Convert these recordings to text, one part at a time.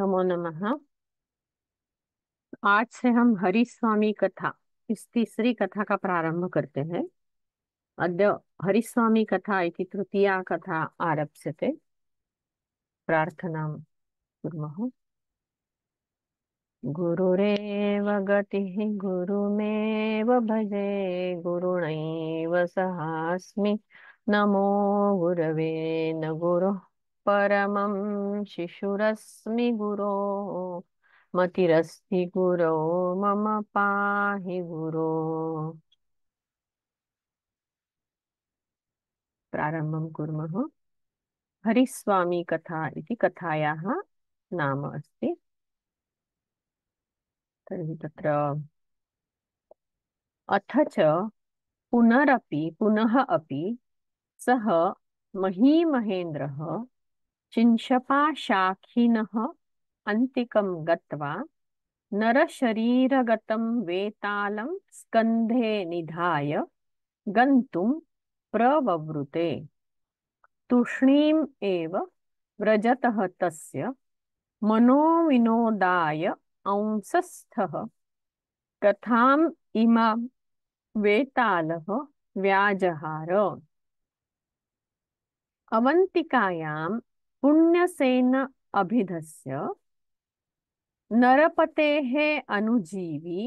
नमो नमः आज से हम हरि स्वामी कथा इस तीसरी कथा का प्रारंभ करते हैं अद्य हरि स्वामी कथा इति तृतीया कथा से प्रार्थनां कुर्मः गुरुरेव गतिः गुरुमेव भजे गुरुणैव सहास्मि नमो गुरवे न गुरुः परम शिशुरस्मि गुरो मतिरस्ति गुरो मम पाहि गुरो प्रारंभ कूम हरिस्वामी कथा इति कथायाः नाम अस्ति तरी तत्र अथ च पुनरपि पुनः अपि सह महीमहेन्द्रः शिंशपाशाखिनः अन्तिकं गत्वा नरशरीरगतं वेतालं स्कन्धे निधाय गन्तुं प्रववृते तूष्णीम् एव व्रजतः तस्य मनोविनोदाय अंसस्थः कथाम् इमा वेतालः व्याजहार अवन्तिकायां पुण्यसेन अभिधस्य नरपतेः अनुजीवी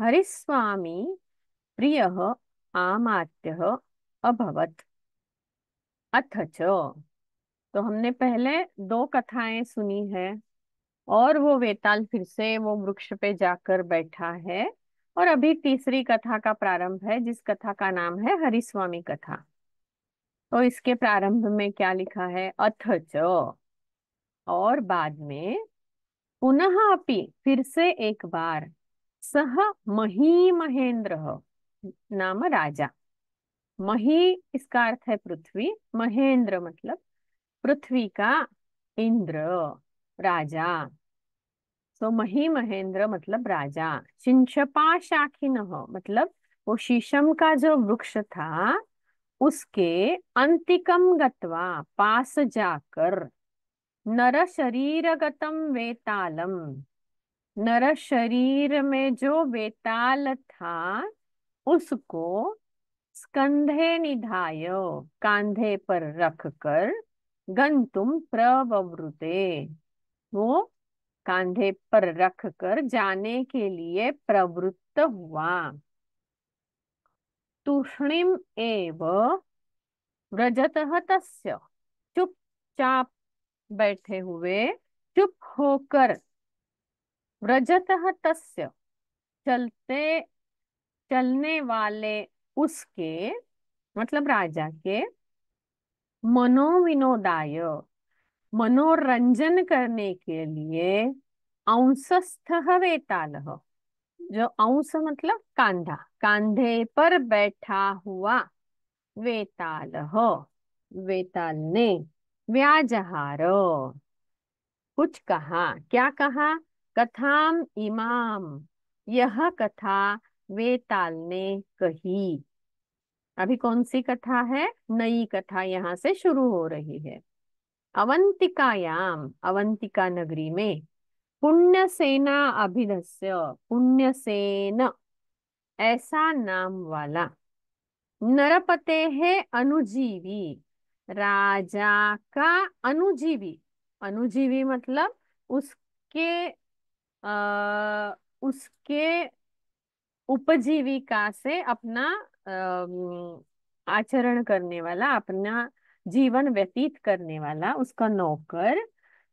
हरिस्वामी प्रिय आमात्य अभवत अथ च तो हमने पहले दो कथाएं सुनी है और वो वेताल फिर से वो वृक्ष पे जाकर बैठा है और अभी तीसरी कथा का प्रारंभ है जिस कथा का नाम है हरिस्वामी कथा तो इसके प्रारंभ में क्या लिखा है च और बाद में पुनः अपि फिर से एक बार सह मही महेंद्र नाम राजा मही इसका अर्थ है पृथ्वी महेंद्र मतलब पृथ्वी का इंद्र राजा सो तो मही महेंद्र मतलब राजा शिंशपा शाखी मतलब वो शीशम का जो वृक्ष था उसके अंतिकम गत्वा पास जाकर नर शरीर गतम वेतालम नर शरीर में जो वेताल था उसको स्कंधे निधाय कांधे पर रखकर गंतुम प्रवृते वो कांधे पर रखकर जाने के लिए प्रवृत्त हुआ तूषणी व्रजत तस्य चुपचाप बैठे हुए चुप होकर व्रजत तस्य चलते चलने वाले उसके मतलब राजा के मनोविनोदाय मनोरंजन करने के लिए अंसस्थ वेताल जो अंश मतलब कांधा कांधे पर बैठा हुआ वेताल हो वेताल ने व्याजहार कुछ कहा क्या कहा कथाम इमाम यह कथा वेताल ने कही अभी कौन सी कथा है नई कथा यहाँ से शुरू हो रही है अवंतिकायाम अवंतिका नगरी में पुण्यसेना अभिधस्य पुण्यसेन ऐसा नाम वाला नरपते है अनुजीवी राजा का अनुजीवी अनुजीवी मतलब उसके आ, उसके उपजीविका से अपना आचरण करने वाला अपना जीवन व्यतीत करने वाला उसका नौकर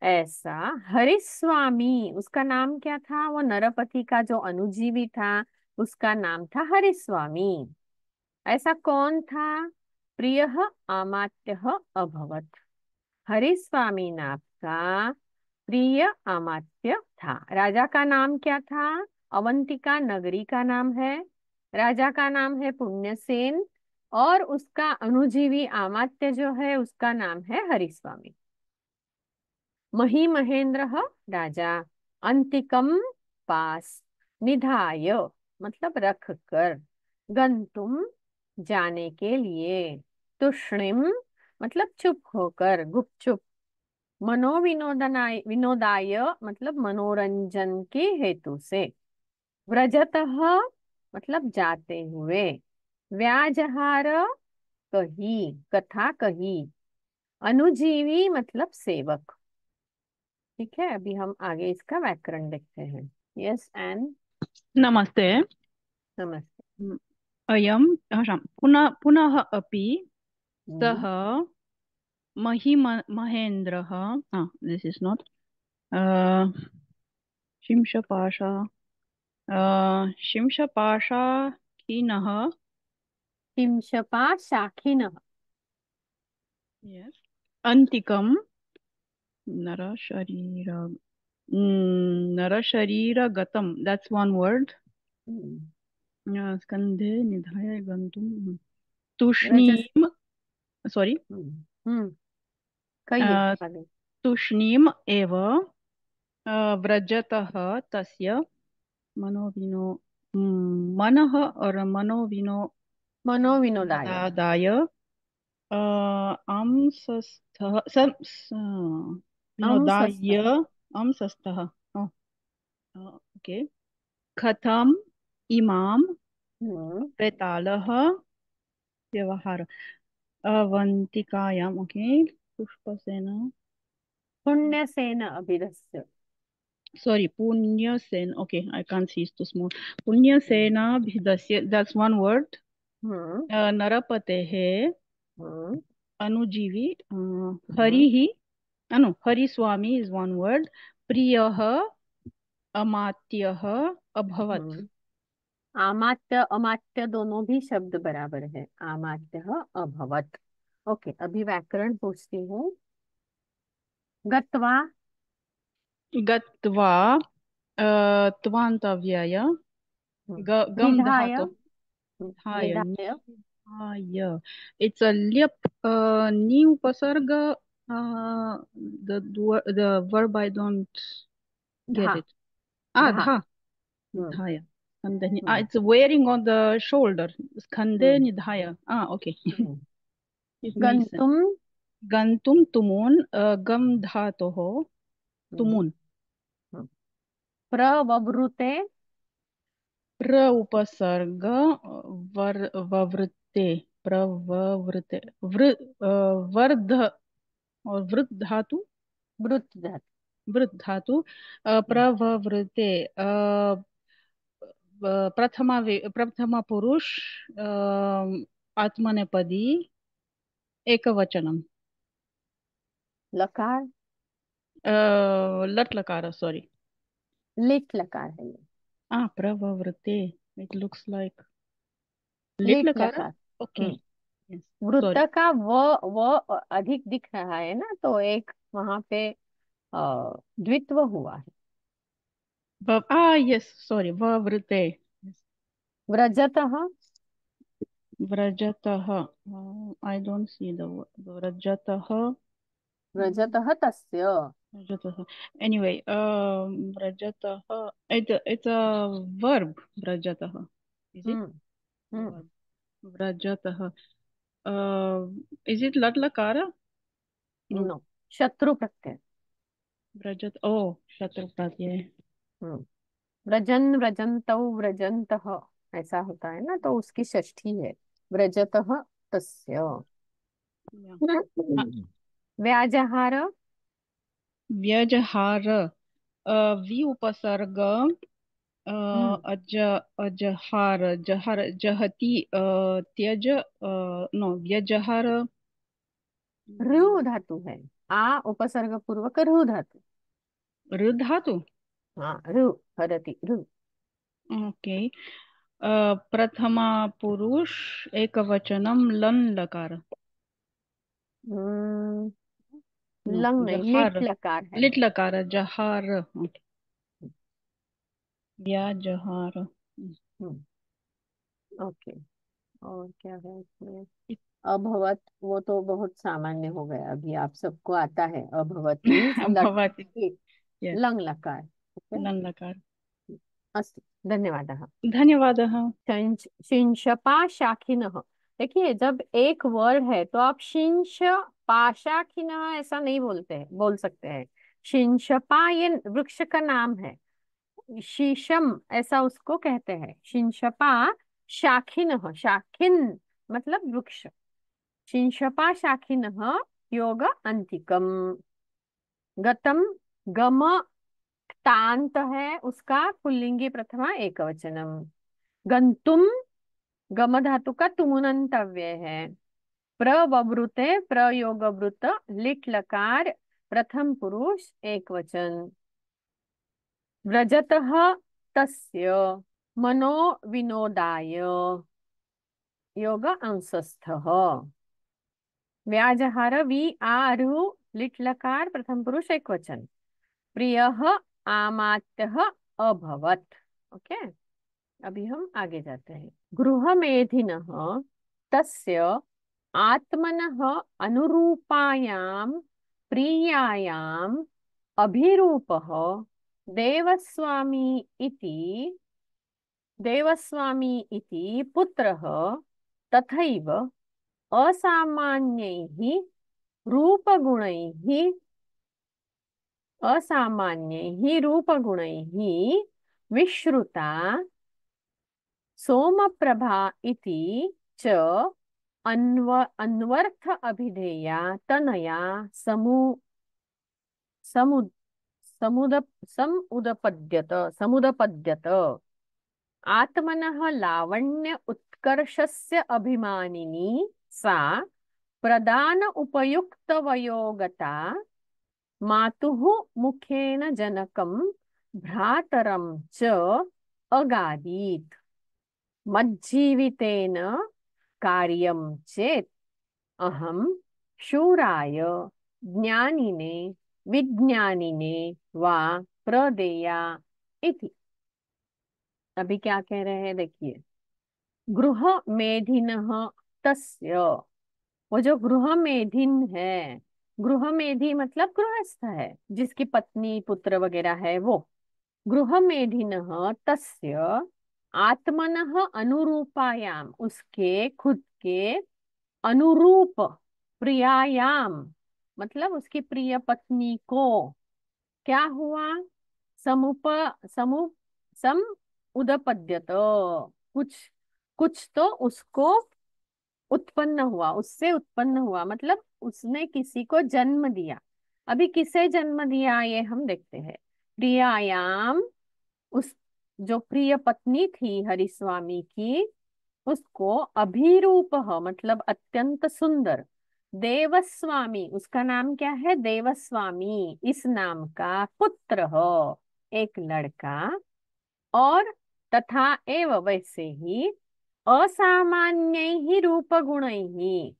ऐसा हरिस्वामी उसका नाम क्या था वो नरपति का जो अनुजीवी था उसका नाम था हरिस्वामी ऐसा कौन था प्रिय आमात्य अभवत हरिस्वामी नाम का प्रिय आमात्य था राजा का नाम क्या था अवंतिका नगरी का नाम है राजा का नाम है पुण्यसेन और उसका अनुजीवी आमात्य जो है उसका नाम है हरिस्वामी मही महेंद्र राजा अंतिकम पास निधाय मतलब रख कर गंतुम जाने के लिए तुष्णिम मतलब चुप होकर गुपचुप मनोविनोदनाय विनोदाय मतलब मनोरंजन के हेतु से व्रजत मतलब जाते हुए व्याजहार कही कथा कही अनुजीवी मतलब सेवक ठीक है अभी हम आगे इसका व्याकरण देखते हैं यस एंड नमस्ते नमस्ते अयं पुनः पुनः अपि हम्म। सह महिम महेंद्र महेन्द्रः दिस् इस् नाट् शिंशपाशा शिंशपाशाखिनः यस अंतिकम Narasharira. Mm, Narasharira gatam. That's one word. Mm. स्कंधे निधाय गंतुम तूष्णीम सॉरी तूष्णीम एव व्रजतः तस्य मनोविनो मनः और मनोविनो मनोविनोदाय दाय अंसस्थः कथम इमाम पेतालह व्यवहार अवंतिकायाम ओके पुष्पसेन पुण्यसेन अभिरस्य sorry Punyasen okay I can't see too small Punyasen अभिदस्य दैट्स वन वर्ड नरपते है अनुजीवी हम्म। हरि ही uh, no, Hari Swami is one word. Priyaha, Amatyaha, Abhavat. आमात्य अमात्य दोनों भी शब्द बराबर है आमात्य अभवत ओके अभी व्याकरण पूछती हूँ गत्वा गत्वा त्वान्तव्यय गमधाय इट्स अ लिप नी उपसर्ग Uh, the the verb I don't get it. Ah, dha. Dha, dha yeah. Ah, hmm. it's wearing on the shoulder. Skandani hmm. mm. dhaya. Ah, okay. Hmm. Gantum. Gantum tumun. Uh, gam dhatoho. Tumun. Mm. Pravavrutte. Pra upasarga. vavrute. Pravavrutte. Vr, uh, और वृत धातु वृत धातु वृत धातु प्रवृते प्रथमा प्रथमा पुरुष आत्मनेपदी वचनम लकार लट लकार सॉरी लिट लकार है ये हाँ प्रववृते इट लुक्स लाइक लिट लकार ओके वृत्त का व व अधिक दिख रहा है ना तो एक वहां पे द्वित्व हुआ है यस सॉरी वृते व्रजत व्रजत आई डोंट सी द व्रजत व्रजतः तस्य व्रजत एनीवे व्रजत इट इट्स अ वर्ब व्रजत इज इट व्रजत Uh, is it Lat Lakara? No. no. Shatru Pratyay. Vrajat. Oh, Shatru Pratyay. व्रजन व्रजंत व्रजंत ऐसा होता है ना तो उसकी षष्ठी है व्रजत तस्य व्याजहार व्यजहार वि उपसर्ग अ, हम्म। अजहार जहर जहति त्यज नो व्यजहर रु धातु है आ उपसर्ग पूर्वक रु धातु रु धातु हाँ रु हरति रु ओके प्रथमा पुरुष एक वचनम लन लकार हम्म, लंग नहीं लिट लकार है लिट लकार जहार ओके या हम्म, हम्म। ओके और क्या है इसमें अभवत वो तो बहुत सामान्य हो गया अभी आप सबको आता है अभवत अभवत लंग लकार लंग लकार शिंशपा शाखिन देखिए जब एक वर्ड है तो आप शिंश पाशाखिन ऐसा नहीं बोलते बोल सकते हैं शिंशपा ये वृक्ष का नाम है शीशम ऐसा उसको कहते हैं शिंशपा शाखिन शाखिन मतलब वृक्ष शिंशपा शाखिन योग अंतिकम गतम गम तांत है उसका पुल्लिंगी प्रथमा एकवचनम गंतुम गम धातु का तुमंतव्य है प्रवृते प्रयोगवृत लिट लकार प्रथम पुरुष एक वचन व्रजत तस्य मनो विनोदाय योग अंशस्थ व्याजहार वी आरु लिटलकार प्रथम पुरुष एक वचन प्रिय आमात्य अभवत ओके अभी हम आगे जाते हैं गृह मेधिन तस्य आत्मन अनुरूपायाम प्रियायाम अभिरूपः देवस्वामी इति देवस्वामी इति पुत्रः तथैव असामान्यैः रूपगुणैः असामान्यैः रूपगुणैः विश्रुता सोमप्रभा इति च अन्व अन्वर्थ अभिधेया तनया समु समुद समुद समुदपद्यत समुदपद्यत आत्मनः लावण्य उत्कर्षस्य अभिमानिनी सा प्रदान उपयुक्तवयोगता मातुः मुखेन जनकं भ्रातरं च अगादीत् मज्जीवितेन कार्यं चेत् अहं शूराय ज्ञानिने विज्ञानिने वा प्रदेया इति अभी क्या कह रहे हैं देखिए गृह मेधिन तस्य वो जो गृह मेधिन है गृह मेधी मतलब गृहस्थ है जिसकी पत्नी पुत्र वगैरह है वो गृह मेधिन तस्य आत्मन अनुरूपायाम उसके खुद के अनुरूप प्रियायाम मतलब उसकी प्रिय पत्नी को क्या हुआ समुप समु सम तो कुछ कुछ तो उसको उत्पन्न हुआ उससे उत्पन्न हुआ मतलब उसने किसी को जन्म दिया अभी किसे जन्म दिया ये हम देखते हैं प्रियायाम उस जो प्रिय पत्नी थी हरिस्वामी की उसको अभिरूप मतलब अत्यंत सुंदर देवस्वामी उसका नाम क्या है देवस्वामी इस नाम का पुत्र हो एक लड़का और तथा एव वैसे ही असामान्य ही रूप गुण ही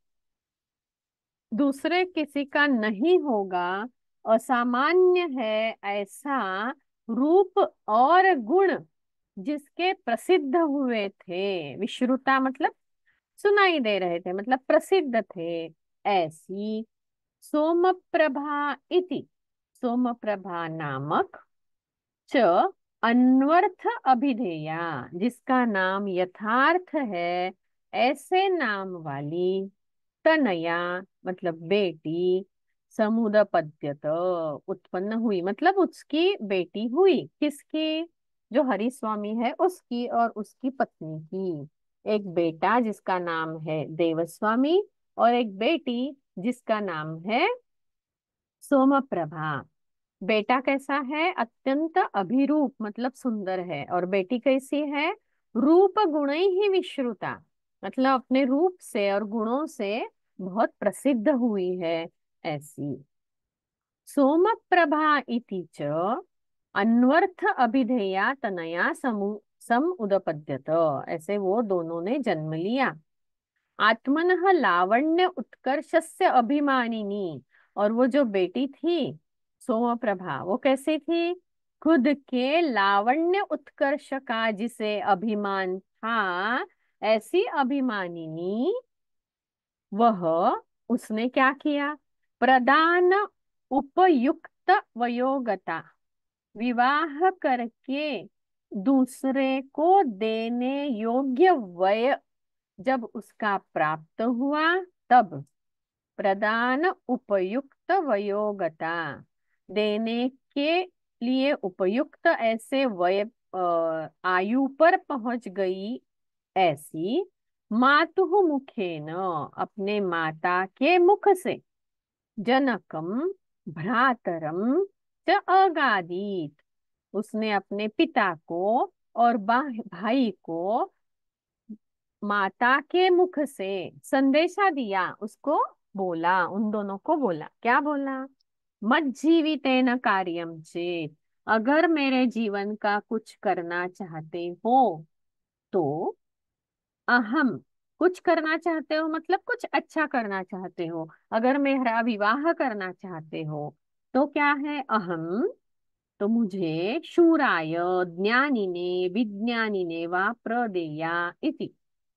दूसरे किसी का नहीं होगा असामान्य है ऐसा रूप और गुण जिसके प्रसिद्ध हुए थे विश्रुता मतलब सुनाई दे रहे थे मतलब प्रसिद्ध थे ऐसी सोम प्रभा इति प्रभा नामक च अन्वर्थ अभिधेया जिसका नाम यथार्थ है ऐसे नाम वाली तनया मतलब बेटी समुदपद्यत उत्पन्न हुई मतलब उसकी बेटी हुई किसकी जो हरि स्वामी है उसकी और उसकी पत्नी की एक बेटा जिसका नाम है देवस्वामी और एक बेटी जिसका नाम है सोमप्रभा बेटा कैसा है अत्यंत अभिरूप मतलब सुंदर है और बेटी कैसी है रूप गुण ही विश्रुता मतलब अपने रूप से और गुणों से बहुत प्रसिद्ध हुई है ऐसी सोम इति च अन्वर्थ अभिधेया तनया समु सम उदपद्यत ऐसे वो दोनों ने जन्म लिया आत्मन लावण्य उत्कर्ष से अभिमानिनी और वो जो बेटी थी सोम प्रभा वो कैसी थी खुद के लावण्य उत्कर्ष का जिसे अभिमान था ऐसी अभिमानिनी वह उसने क्या किया प्रदान उपयुक्त वयोगता विवाह करके दूसरे को देने योग्य वय जब उसका प्राप्त हुआ तब प्रदान उपयुक्त वयोगता देने के लिए उपयुक्त ऐसे वय आयु पर पहुंच गई ऐसी मातु मुखे न अपने माता के मुख से जनकम भ्रातरम च अगादीत उसने अपने पिता को और भाई को माता के मुख से संदेशा दिया उसको बोला उन दोनों को बोला क्या बोला मत जीवित न कार्यम चेत अगर मेरे जीवन का कुछ करना चाहते हो तो अहम कुछ करना चाहते हो मतलब कुछ अच्छा करना चाहते हो अगर मेरा विवाह करना चाहते हो तो क्या है अहम तो मुझे शूराय ज्ञानी ने विज्ञानी ने वा प्रदेया इति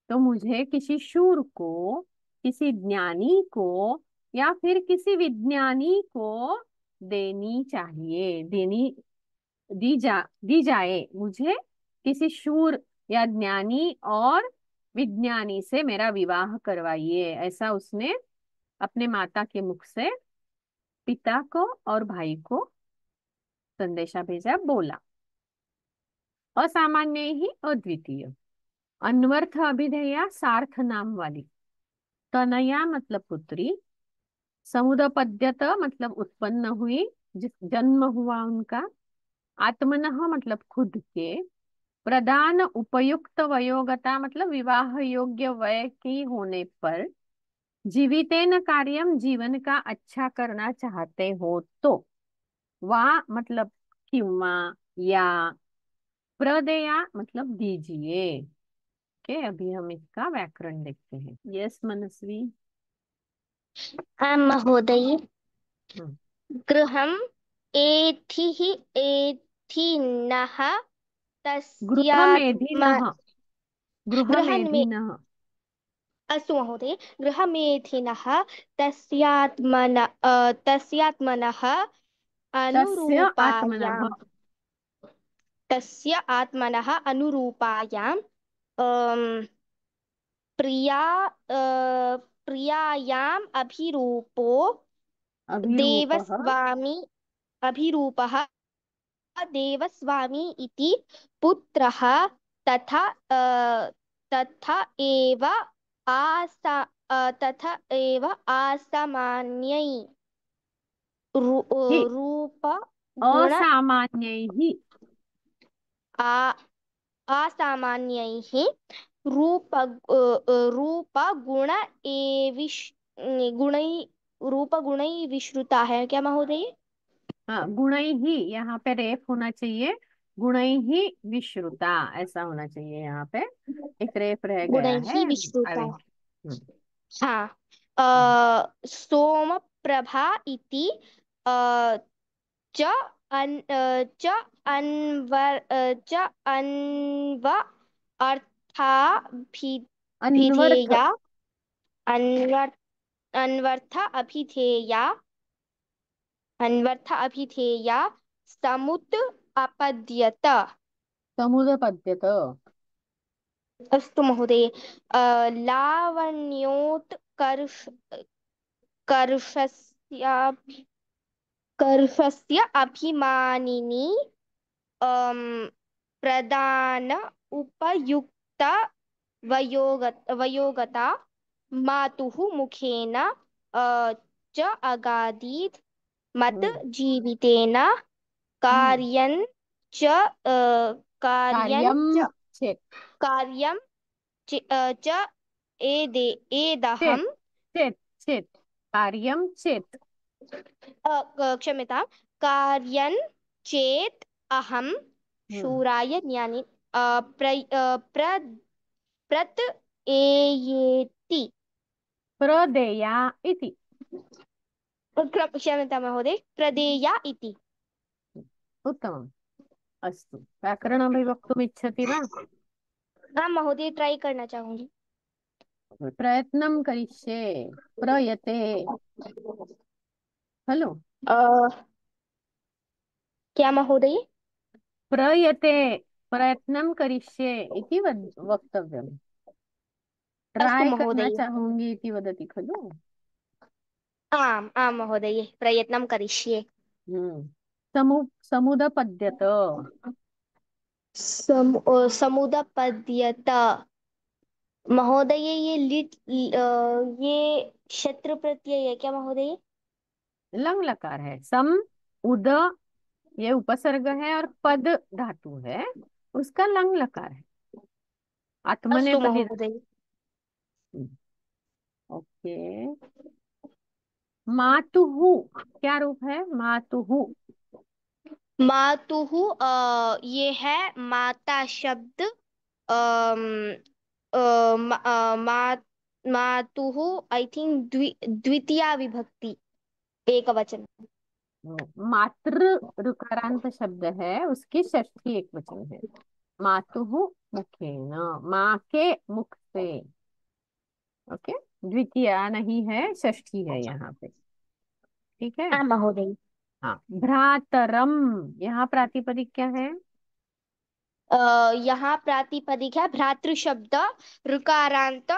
तो मुझे किसी शूर को किसी ज्ञानी को या फिर किसी विज्ञानी को देनी चाहिए देनी दी जा दी जाए मुझे किसी शूर या ज्ञानी और विज्ञानी से मेरा विवाह करवाइए ऐसा उसने अपने माता के मुख से पिता को और भाई को संदेशा भेजा बोला असामान्य ही अद्वितीय अन्वर्थ अभिधेया सार्थ नाम वाली तनया मतलब पुत्री समुदपद्यत मतलब उत्पन्न हुई जन्म हुआ उनका आत्मन मतलब खुद के प्रधान उपयुक्त वयोगता मतलब विवाह योग्य वय की होने पर जीवितेन कार्यम जीवन का अच्छा करना चाहते हो तो वा मतलब कि या प्रदया मतलब दीजिए ओके okay, अभी हम इसका व्याकरण देखते हैं यस मनस्वी महोदय हम्म। गृह एथिः एथिनः तस्यात्म गृहमेधिनः अस्तु महोदय गृहमेधिनः तस्यात्मन तस्यात्मनः अनुरूपायां तस्य आत्मनः अनुरूपायां प्रिया प्रियायाम् अभिरूपो देवस्वामी अभिरूपः देवस्वामी इति पुत्रः तथा तथा एव तथा एव आसामान्यै रूप असामान्यैः असामान्यैः रूप रूपगुण एविश् गुणै रूपगुणै विश्रुता है क्या महोदय हाँ गुण ही यहाँ पे रेप होना चाहिए गुण ही विश्रुता ऐसा होना चाहिए यहाँ पे एक रेप रह गया है विश्रुता हम्म। हाँ हम्म। सोम प्रभा इति च अन्व अन्वर्थ अभिधेया अन्वर्थ अपद्यत समुदपद्यत अस्तु महोदय लावण्योत्कर्ष कर्षस्याभि कर्हस्य अभिमानिनि अं, प्रधान उपयुक्त वयोगत वयोगता मातुः मुखेन च अगादीत् मत हम्म। जीवितेन हम्म। कार्यं च कार्यं कार्यं च एदे एदहं चेत् चेत् कार्यं चेत् क्षम्यतां कार्यन चेत अहम हम्म। शूराय ज्ञानि प्र प्र एयेति प्रदेया इति क्षम्यतां महोदय प्रदेया इति उत्तमम् अस्तु व्याकरणमपि वक्तुम् इच्छति वा हां महोदय ट्राई करना चाहूंगी प्रयत्नं करिष्ये प्रयते हेलो क्या महोदय प्रयते प्रयत्न करिष्ये इति वक्तव्यम् ट्राई करना चाहूंगी इति वदति खलु महोदय करिष्ये हम्म। समु समुदपद्यत सम समुदपद्यत महोदय ये लिट ये शत्रु प्रत्यय है क्या महोदय लंग लकार है सम उद ये उपसर्ग है और पद धातु है उसका लंग लकार है आत्मने हम्म। ओके मातुहु क्या रूप है मातुहु मातुहु ये है माता शब्द आ, मातुहु आई थिंक द्वितीय विभक्ति एक वचन मातृ ऋकारांत शब्द है उसकी षष्ठी एक वचन है मातु न माँ के मुख से ओके द्वितीय नहीं है षष्ठी है अच्छा। यहाँ पे ठीक है हाँ, महोदय हाँ भ्रातरम यहाँ प्रातिपदिक क्या है यहाँ प्रातिपदिक है भ्रातृ शब्द ऋकारांत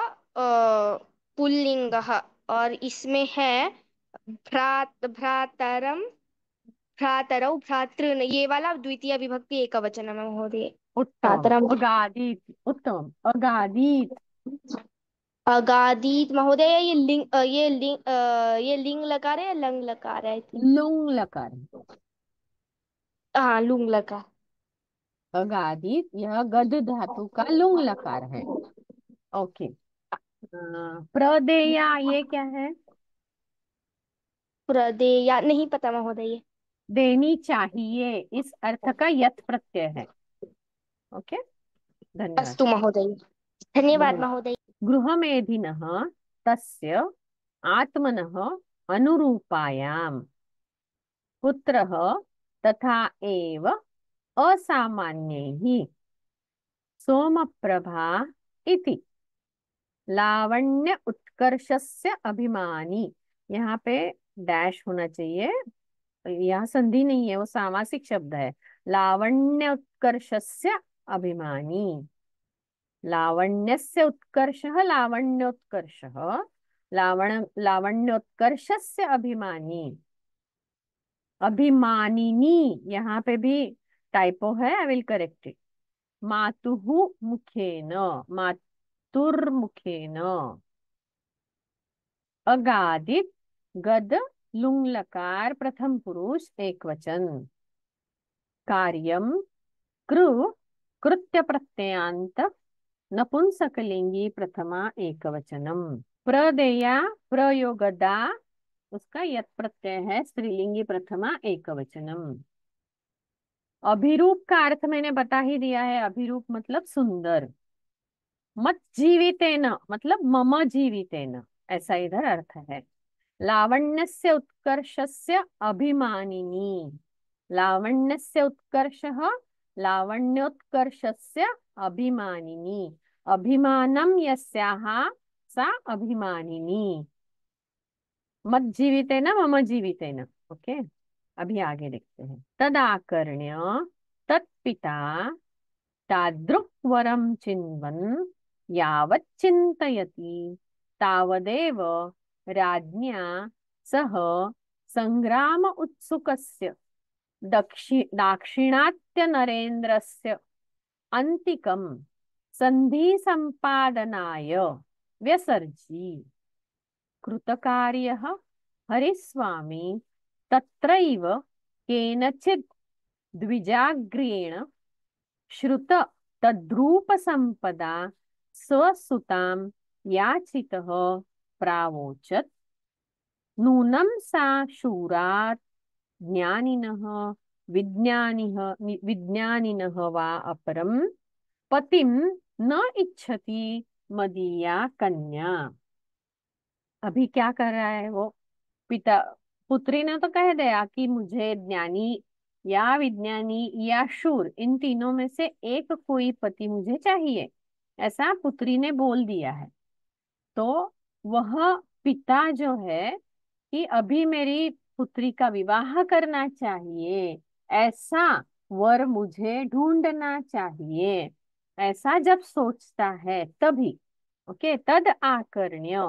पुल्लिंग और इसमें है भ्रातरम भ्रातरौ भ्रातृ ये वाला द्वितीय विभक्ति एक एकवचनं महोदय उत्तम भ्रातरम् उत्तम उत्तमम् अगादीत् अगादीत महोदय ये लिंग ये लिंग ये लिंग लकार है या लंग लकार है लुङ् लकार हाँ लुंग लकार अगादीत यह गद धातु का लुंग लकार है ओके प्रदेया ये क्या है प्रदे या नहीं पता महोदय देनी चाहिए इस अर्थ का यथ प्रत्यय है ओके धन्यवाद अस्तु महोदय धन्यवाद महोदय गृह मेधिन तस्य आत्मन अनुरूपायाम पुत्र तथा एव असामान्य ही सोम प्रभा इति लावण्य उत्कर्षस्य अभिमानी यहाँ पे डैश होना चाहिए यह संधि नहीं है वो सामासिक शब्द है लावण्य उत्कर्षस्य अभिमानी लावण्यस्य उत्कर्ष लावण्योत्कर्ष लावण लावण्योत्कर्षस्य अभिमानी अभिमानिनी यहाँ पे भी टाइपो है आई विल करेक्ट इट मातुः मुखेन मातुर्मुखेन अगादित गद लुंग लकार प्रथम पुरुष एक वचन कार्यम कृ कृत्य प्रत्ययांत नपुंसकलिंगी प्रथमा एक वचनम प्रदेया प्रयोगदा उसका यत प्रत्यय है स्त्रीलिंगी प्रथमा एक वचनम अभिरूप का अर्थ मैंने बता ही दिया है अभिरूप मतलब सुंदर मत जीवित मतलब मम जीवित ऐसा इधर अर्थ है उत्कर्ष से उत्कर्षस्य अभिमानिनी उत्कर्ष उत्कर्षः से अभिमानिनी अभिमानं यस्याः सा अभिमानिनी मज्जीवितेन मम जीवितेन ओके अभी आगे देखते हैं तदाकर्ण्य तत्ता तादृक्वरं चिन्वन् यावच्चिन्तयति तावदेव राज्ञा सह संग्राम उत्सुकस्य दक्षि दाक्षिणात्य नरेंद्रस्य अंतिकम संधी संपादनाय व्यसर्जी कृतकार्य हरिस्वामी तत्रैव केनचित् द्विजाग्रेण श्रुत तद्रूपसंपदा स्वसुतां याचितः प्रावोचत नूनम सा शूरात ज्ञानिनः विज्ञानिः विज्ञानिनः वा अपरम पतिम न इच्छति मदीया कन्या अभी क्या कर रहा है वो पिता पुत्री ने तो कह दिया कि मुझे ज्ञानी या विज्ञानी या शूर इन तीनों में से एक कोई पति मुझे चाहिए ऐसा पुत्री ने बोल दिया है तो वह पिता जो है कि अभी मेरी पुत्री का विवाह करना चाहिए ऐसा वर मुझे ढूंढना चाहिए ऐसा जब सोचता है तभी ओके तद आकर्ण्य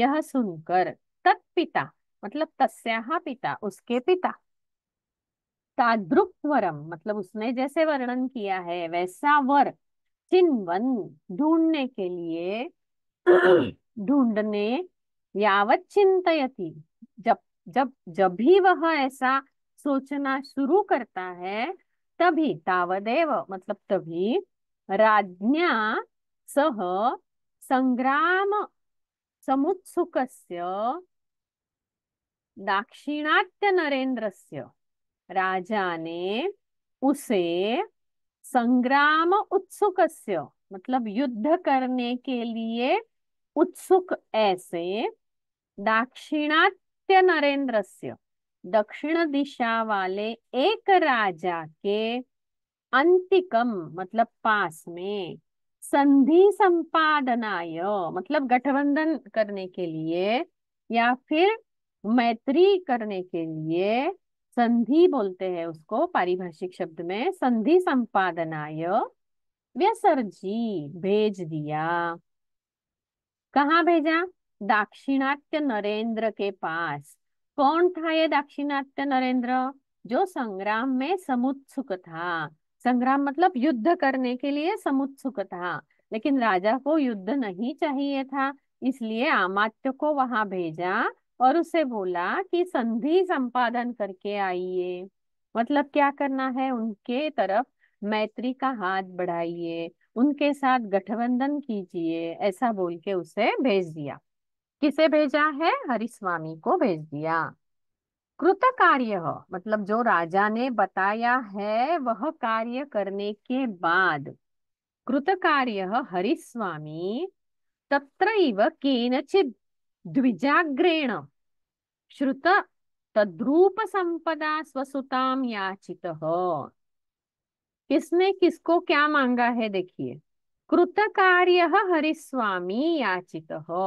यह सुनकर तत्पिता मतलब तस्या पिता उसके पिता वरम मतलब उसने जैसे वर्णन किया है वैसा वर चिन्ह ढूंढने के लिए ढूंढने यावत चिंतती जब जब जब भी वह ऐसा सोचना शुरू करता है तभी तावदेव मतलब तभी राज्ञा सह संग्राम समुत्सुक दाक्षिणात्य नरेंद्रस्य राजा ने उसे संग्राम उत्सुक मतलब युद्ध करने के लिए उत्सुक ऐसे नरेंद्र से दक्षिण दिशा वाले एक राजा के अंतिकम मतलब पास में संधि संपादनाय मतलब गठबंधन करने के लिए या फिर मैत्री करने के लिए संधि बोलते हैं उसको पारिभाषिक शब्द में संधि संपादनाय व्यसर्जी भेज दिया कहा भेजा दाक्षिणात्य नरेंद्र के पास कौन था ये दाक्षिणात्य नरेंद्र जो संग्राम में समुत्सुक था संग्राम मतलब युद्ध करने के लिए समुत्सुक था लेकिन राजा को युद्ध नहीं चाहिए था इसलिए आमात्य को वहां भेजा और उसे बोला कि संधि संपादन करके आइए मतलब क्या करना है उनके तरफ मैत्री का हाथ बढ़ाइए उनके साथ गठबंधन कीजिए ऐसा बोल के उसे भेज दिया किसे भेजा है हरिस्वामी को भेज दिया कृत कार्य हो मतलब जो राजा ने बताया है वह कार्य करने के बाद कृत कार्य हरिस्वामी तत्रैव केनचित् द्विजाग्रेण श्रुत तद्रूप संपदा स्वसुताम याचित किसने किसको क्या मांगा है देखिए कृत कार्य हरिस्वामी याचित हो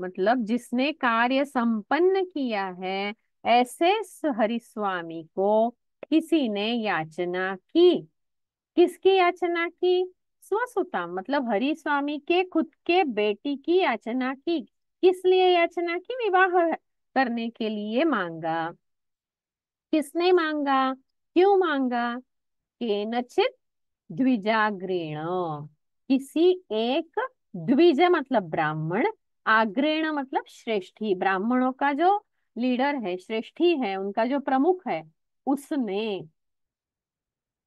मतलब जिसने कार्य संपन्न किया है ऐसे हरिस्वामी को किसी ने याचना की किसकी याचना की स्वसुता मतलब हरिस्वामी के खुद के बेटी की याचना की किस लिए याचना की विवाह करने के लिए मांगा किसने मांगा क्यों मांगा केनचित द्विजाग्रेण किसी एक द्विज मतलब ब्राह्मण आग्रेण मतलब श्रेष्ठी ब्राह्मणों का जो लीडर है श्रेष्ठी है उनका जो प्रमुख है उसने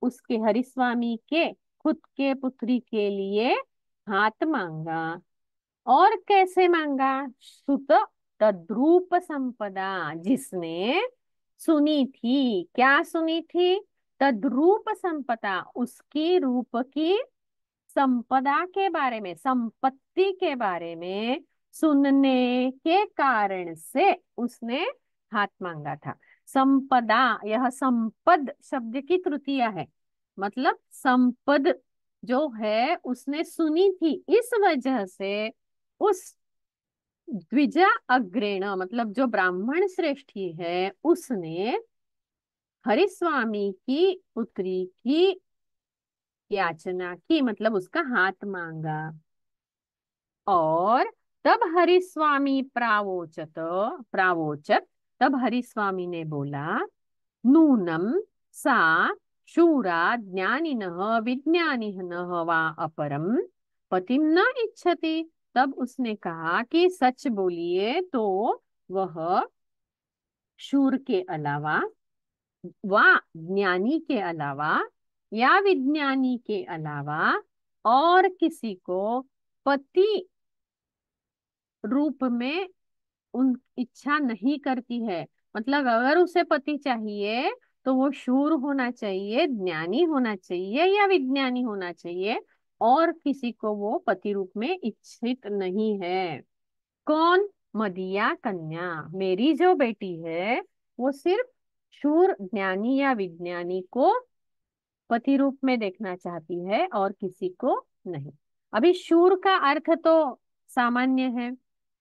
उसके हरिस्वामी के खुद के पुत्री के लिए हाथ मांगा और कैसे मांगा सुत तद्रूप संपदा जिसने सुनी थी क्या सुनी थी तद्रूप संपदा उसके रूप की संपदा के बारे में संपत्ति के बारे में सुनने के कारण से उसने हाथ मांगा था संपदा यह संपद शब्द की तृतीया है मतलब संपद जो है उसने सुनी थी इस वजह से उस द्विजा अग्रेण मतलब जो ब्राह्मण श्रेष्ठी है उसने हरिस्वामी की पुत्री की याचना की मतलब उसका हाथ मांगा और तब हरिस्वामी प्रावोचत प्रावोचत तब हरिस्वामी ने बोला नूनम सा शूरा विज्ञानी न वा अपरम पति न इच्छती तब उसने कहा कि सच बोलिए तो वह शूर के अलावा वा ज्ञानी के अलावा या विज्ञानी के अलावा और किसी को पति रूप में उन इच्छा नहीं करती है मतलब अगर उसे पति चाहिए तो वो शूर होना चाहिए ज्ञानी होना चाहिए या विज्ञानी होना चाहिए और किसी को वो पति रूप में इच्छित नहीं है कौन मदिया कन्या मेरी जो बेटी है वो सिर्फ शूर ज्ञानी या विज्ञानी को पति रूप में देखना चाहती है और किसी को नहीं अभी शूर का अर्थ तो सामान्य है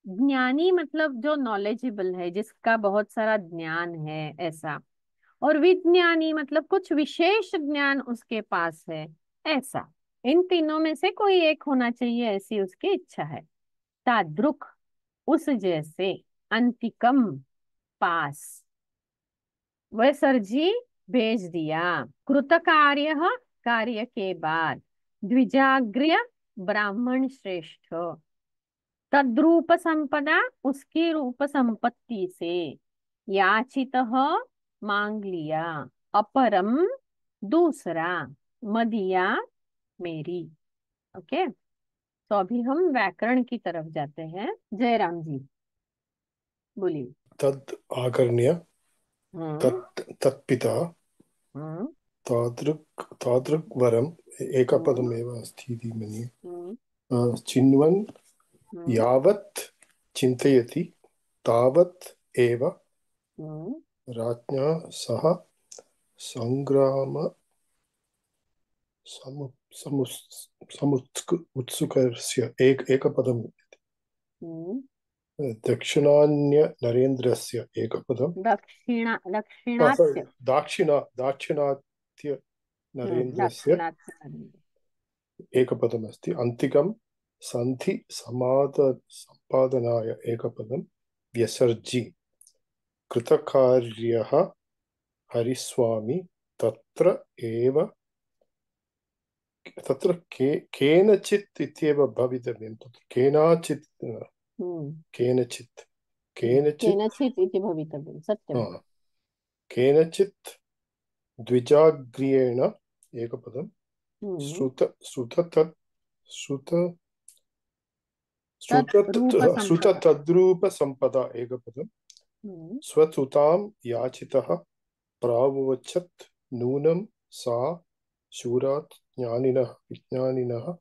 ज्ञानी मतलब जो नॉलेजेबल है जिसका बहुत सारा ज्ञान है ऐसा और विज्ञानी मतलब कुछ विशेष ज्ञान उसके पास है ऐसा इन तीनों में से कोई एक होना चाहिए ऐसी उसकी इच्छा है ताद्रुक उस जैसे अंतिकम पास वैसर्जी भेज दिया कृत कार्य कार्य के बाद द्विजाग्र्य ब्राह्मण श्रेष्ठ तद्रूप संपदा उसकी रूप संपत्ति से याचित मांग लिया अपरम दूसरा मदिया मेरी ओके तो अभी हम व्याकरण की तरफ जाते हैं जयराम जी बोलिए तद आकरणीय तत् तत्पिता तादृक् तादृक् वरम् एकपदमेव अस्ति इति मन्ये चिन्वन् यावत् चिन्तयति तावत् एव राज्ञा सह सङ्ग्राम समु समुत्सुकस्य एक एकपदम् दक्षिणान्य नरेन्द्रस्य एकपदं दाक्षिणा दाक्षिणात्य नरेन्द्रस्य एकपदमस्ति अन्तिकं सन्धि समाद एकपदं कृतकार्यः हरिस्वामी तत्र एव तत्र के केनचित् इत्येव भवितव्यं तत्र केनचित् हम्म. केनचित् केनचित् इति भवितव्यं सत्यं केनचित् द्विजाग्र्येण एकपदं हम्म. श्रुत श्रुत श्रुत श्रुत तद्रूपसम्पदा एकपदं हम्म. स्वसुतां याचितः प्राववच्छत् नूनं सा शूरात् ज्ञानिनः विज्ञानिनः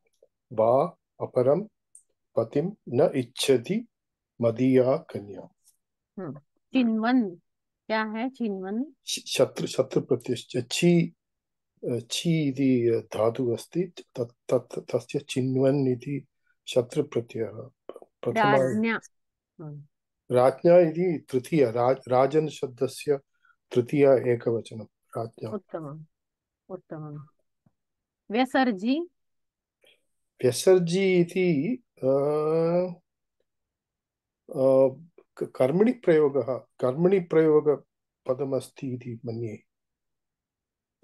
वा अपरं पतिम न इच्छति मदीया कन्या हम्म। चिन्वन क्या है चिन्वन शत्रु शत्रु प्रत्यय छी छी इति धातु अस्ति तत् तत् तस्य चिन्वन इति शत्रु शत्रुप्रत्ययः राज्ञा इति तृतीय राज राजन् शब्दस्य तृतीय एकवचनं राज्ञा उत्तमम् उत्तमम् व्यसर्जी व्यसर्जी कर्मणि प्रयोग कर्मणि प्रयोग पदमस्ती मे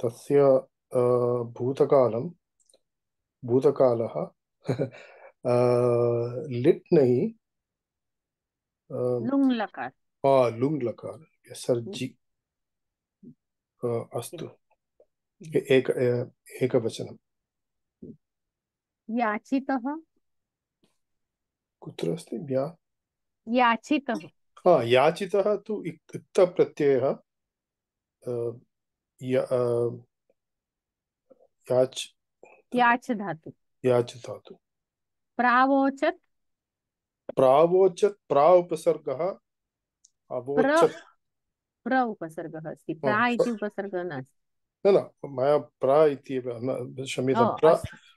तस्य भूतकाल भूतकालः लिट् नहि लुङ् लकार अस्तु एक वचनम याचितः कुत्र अस्ति या याचितः हा याचितः तु याच याच धातु याच धातु प्रावोचत प्रावोचत उपसर्गः अवोचत प्र उपसर्गः अस्ति प्रा इति उपसर्गः नास्ति न न मया प्रा इति प्रा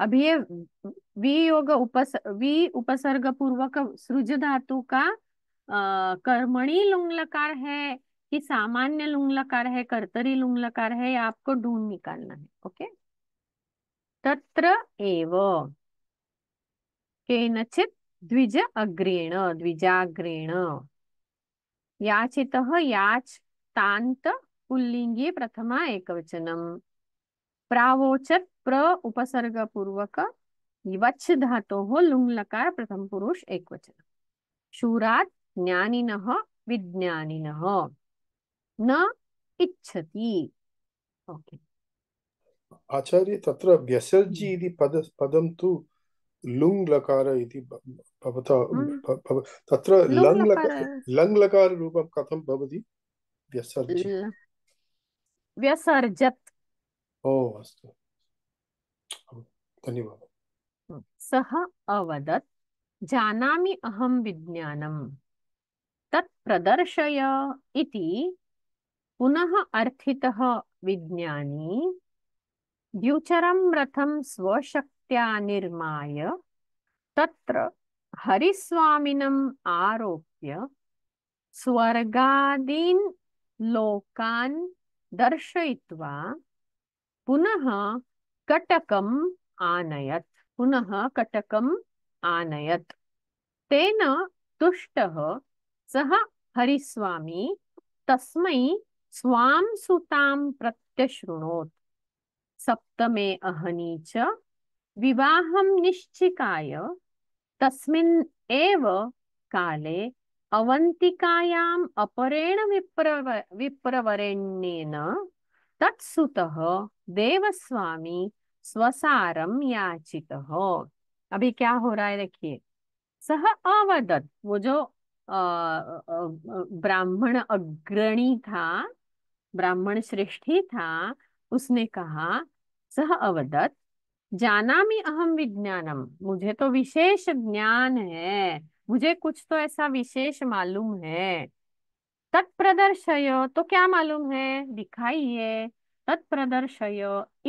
अब ये योग उपस वि उपसर्ग पूर्वक सृज धातु का कर्मणी लुंग लकार है कि सामान्य लुंग लकार है कर्तरी लुंग लकार है या आपको ढूंढ निकालना है ओके तत्र एव केनचित द्विज अग्रेण द्विजाग्रेण याचित याच तांत पुल्लिंगी प्रथमा वचनम प्रावोचत प्र उपसर्ग पूर्वक वच्छ धातो हो लुंग लकार प्रथम पुरुष एक वचन शूरात ज्ञानी ज्ञानिन विज्ञानी न इच्छति ओके आचार्य तत्र व्यसर्जि हम्म। इति पद पदम तु लुंग लकार इति भवता हम्म। तत्र लंग लकार लंग लकार लकाररूपं कथं भवति व्यसर्जि व्यसर्जत् ओ अस्तु धन्यवादः सः अवदत् जानामि अहं विज्ञानम् तत् प्रदर्शय इति पुनः अर्थितः विज्ञानी द्युचरं रथं स्वशक्त्या निर्माय तत्र हरिस्वामिनम् आरोप्य स्वर्गादीन् लोकान् दर्शयित्वा पुनः कटकम् आनयत् पुनः कटकम् आनयत् तेन तुष्टः सः हरिस्वामी तस्मै स्वां सुतां प्रत्यशृणोत् सप्तमे अहनी च विवाहं निश्चिकाय तस्मिन् एव काले अवन्तिकायाम् अपरेण विप्रव विप्रवरेण्येन तत्सुतः देवस्वामी स्वसारम याचित हो अभी क्या हो रहा है देखिए सह अवदत वो जो ब्राह्मण अग्रणी था ब्राह्मण श्रेष्ठी था उसने कहा सह अवदत जाना मी अहम विज्ञानम मुझे तो विशेष ज्ञान है मुझे कुछ तो ऐसा विशेष मालूम है तत्प्रदर्शय तो क्या मालूम है दिखाइए तत्प्रदर्शय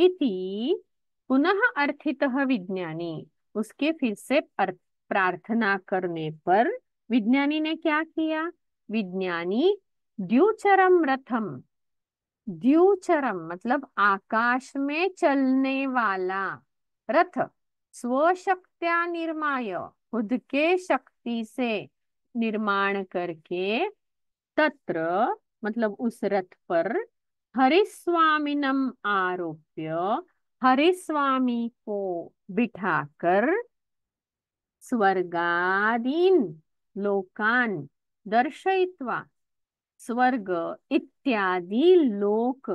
इति पुनः अर्थित विज्ञानी उसके फिर से प्रार्थना करने पर विज्ञानी ने क्या किया विज्ञानी द्यूचरम रथम द्यूचरम मतलब आकाश में चलने वाला रथ स्वशक्त्या निर्माय खुद के शक्ति से निर्माण करके तत्र मतलब उस रथ पर हरिस्वामिनम आरोप्य हरिस्वामी को बिठाकर स्वर्गादीन लोकान दर्शयित्वा स्वर्ग इत्यादि लोक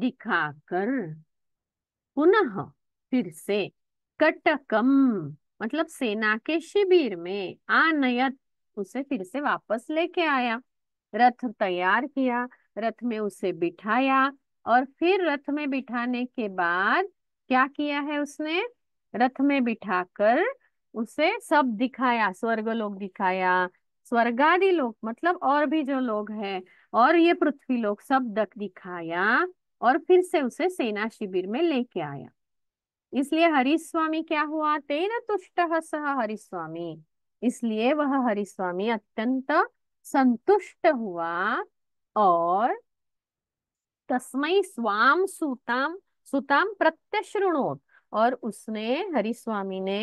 दिखाकर पुनः फिर से कटकम मतलब सेना के शिविर में आनयत उसे फिर से वापस लेके आया रथ तैयार किया रथ में उसे बिठाया और फिर रथ में बिठाने के बाद क्या किया है उसने रथ में बिठाकर उसे सब दिखाया स्वर्ग लोग दिखाया स्वर्गादि लोग मतलब और भी जो लोग हैं और ये पृथ्वी लोग सब दक दिखाया और फिर से उसे सेना शिविर में लेके आया इसलिए हरिस्वामी क्या हुआ तेन तुष्ट सह हरिस्वामी इसलिए वह हरिस्वामी अत्यंत संतुष्ट हुआ और तस्मय स्वाम सुताम सुताम प्रत्यश्रुणोत और उसने हरिस्वामी ने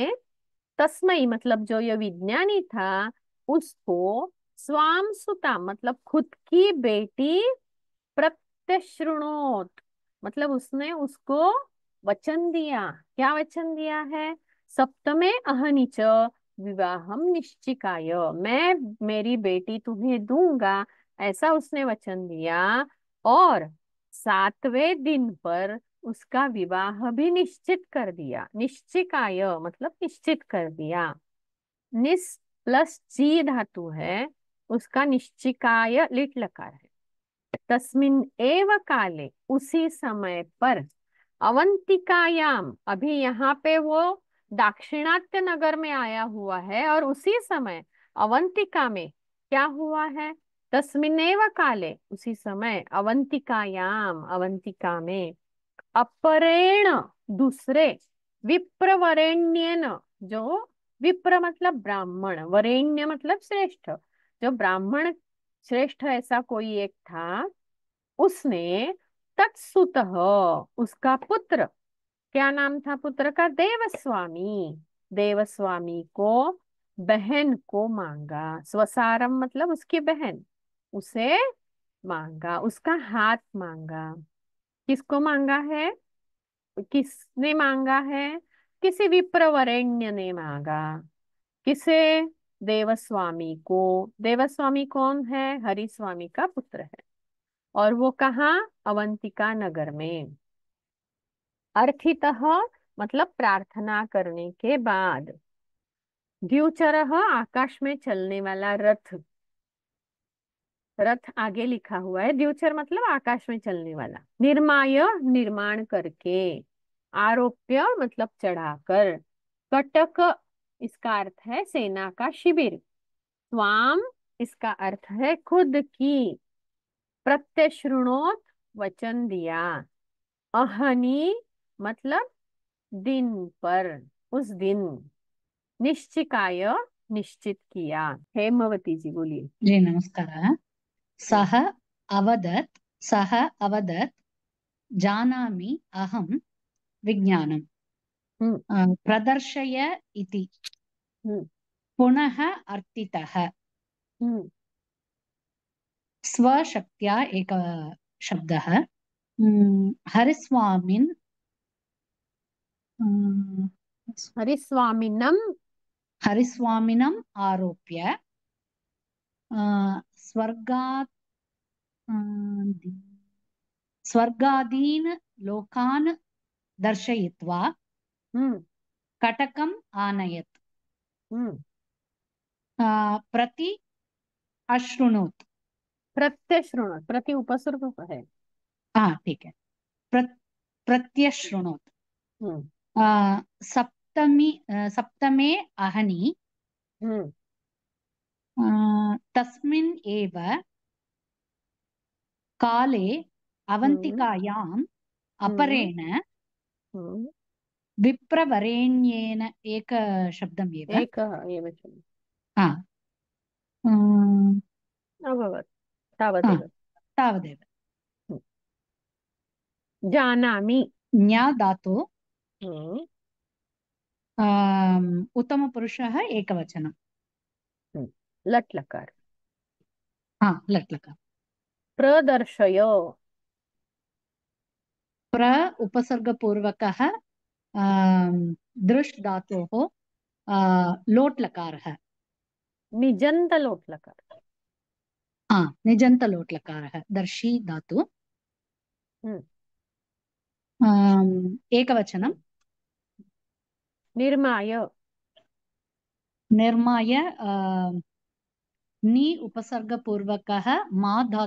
तस्मय मतलब जो ये विज्ञानी था उसको स्वाम सुताम मतलब खुद की बेटी प्रत्यश्रुणोत मतलब उसने उसको वचन दिया क्या वचन दिया है सप्तमे अहनिच विवाहम निश्चिकाय मैं मेरी बेटी तुम्हें दूंगा ऐसा उसने वचन दिया और सातवें दिन पर उसका विवाह भी निश्चित कर दिया निश्चिकाय मतलब निश्चित कर दिया निस प्लस जी धातु है उसका निश्चिकाय लिट लकार है तस्मिन एव काले उसी समय पर अवंतिकायाम अभी यहाँ पे वो दाक्षिणात्य नगर में आया हुआ है और उसी समय अवंतिका में क्या हुआ है तस्मिन्नेव काले उसी समय अवंतिकायाम अवंतिका में अपरेण दूसरे वरेण्यन जो विप्र मतलब ब्राह्मण वरेण्य मतलब श्रेष्ठ जो ब्राह्मण श्रेष्ठ ऐसा कोई एक था उसने तत्सुत उसका पुत्र क्या नाम था पुत्र का देवस्वामी देवस्वामी को बहन को मांगा स्वसारम मतलब उसकी बहन उसे मांगा उसका हाथ मांगा किसको मांगा है किसने मांगा है किसी विप्रवरण्य ने मांगा किसे देवस्वामी को देवस्वामी कौन है हरिस्वामी का पुत्र है और वो कहा अवंतिका नगर में अर्थित मतलब प्रार्थना करने के बाद द्यूचर आकाश में चलने वाला रथ रथ आगे लिखा हुआ है द्योचर मतलब आकाश में चलने वाला निर्माय निर्माण करके आरोप्य मतलब चढ़ाकर कटक इसका अर्थ है सेना का शिविर स्वाम इसका अर्थ है खुद की प्रत्यश्रुणोत वचन दिया अहनी मतलब दिन पर उस दिन निश्चिकाय निश्चित किया हेमवती जी बोलिए जी नमस्कार सह अवदत् सह अवदत् जानामि अहं विज्ञानं प्रदर्शय इति पुनः अर्थितः स्वशक्त्या एक शब्दः हरिस्वामिन् हरिस्वामिनं हरिस्वामिनम् आरोप्य स्वर्गात् स्वर्गादीन लोकान् दर्शयित्वा कटकम् आनयत् प्रति अशृणोत् प्रत्यशृणोत् प्रति उपसर्ग है हाँ ठीक है प्र, प्रत्यशृणोत् सप्तमी सप्तमे अहनी तस्मिन् एव काले अवन्तिकायाम् अपरेण विप्रवरेण्येन एक एव तावदेव जानामि ज्ञा धातु उत्तमपुरुषः एकवचनम् लट लकार हाँ लट लकार प्रदर्शय प्र उपसर्गपूर्वकः दृश् धातोः लोट् लकारः निजन्तलोट् लकारः हा निजन्तलोट् लकारः दर्शी धातु एकवचनं निर्माय निर्माय नि उपसर्गपूर्वक मा धा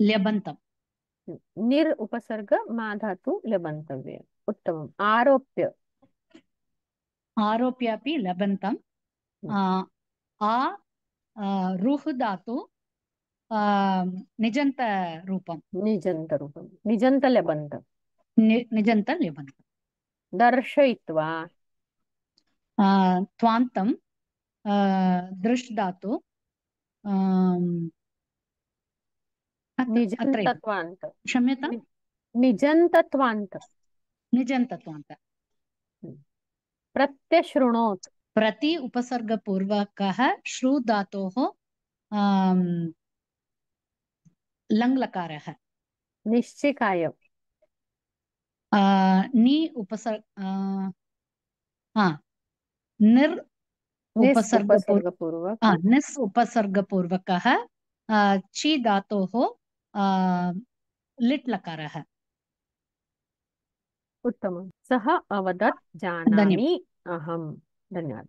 ल्यबन्तम् निर् उपसर्ग मा धातु लबन्तव्य उत्तमम् आरोप्य आरोप्यापि लबन्तम् आ रुः धातु निजन्तरूपं निजन्तरूपं निजन्तलबन्तं निजन्तलबन्तं दर्शयित्वा त्वान्तं दृश् धातु क्षम्यतां निजन्तत्वान्त निजन्तत्वान्त प्रति उपसर्गपूर्वकः श्रु धातोः लङ्लकारः निश्चिकाय नि निर् उपसर्गपूर्वक निस् उपसर्गपूर्वकः चि धातोः लिट् लकारः उत्तमं सः अवदत् जानामि अहं धन्यवादः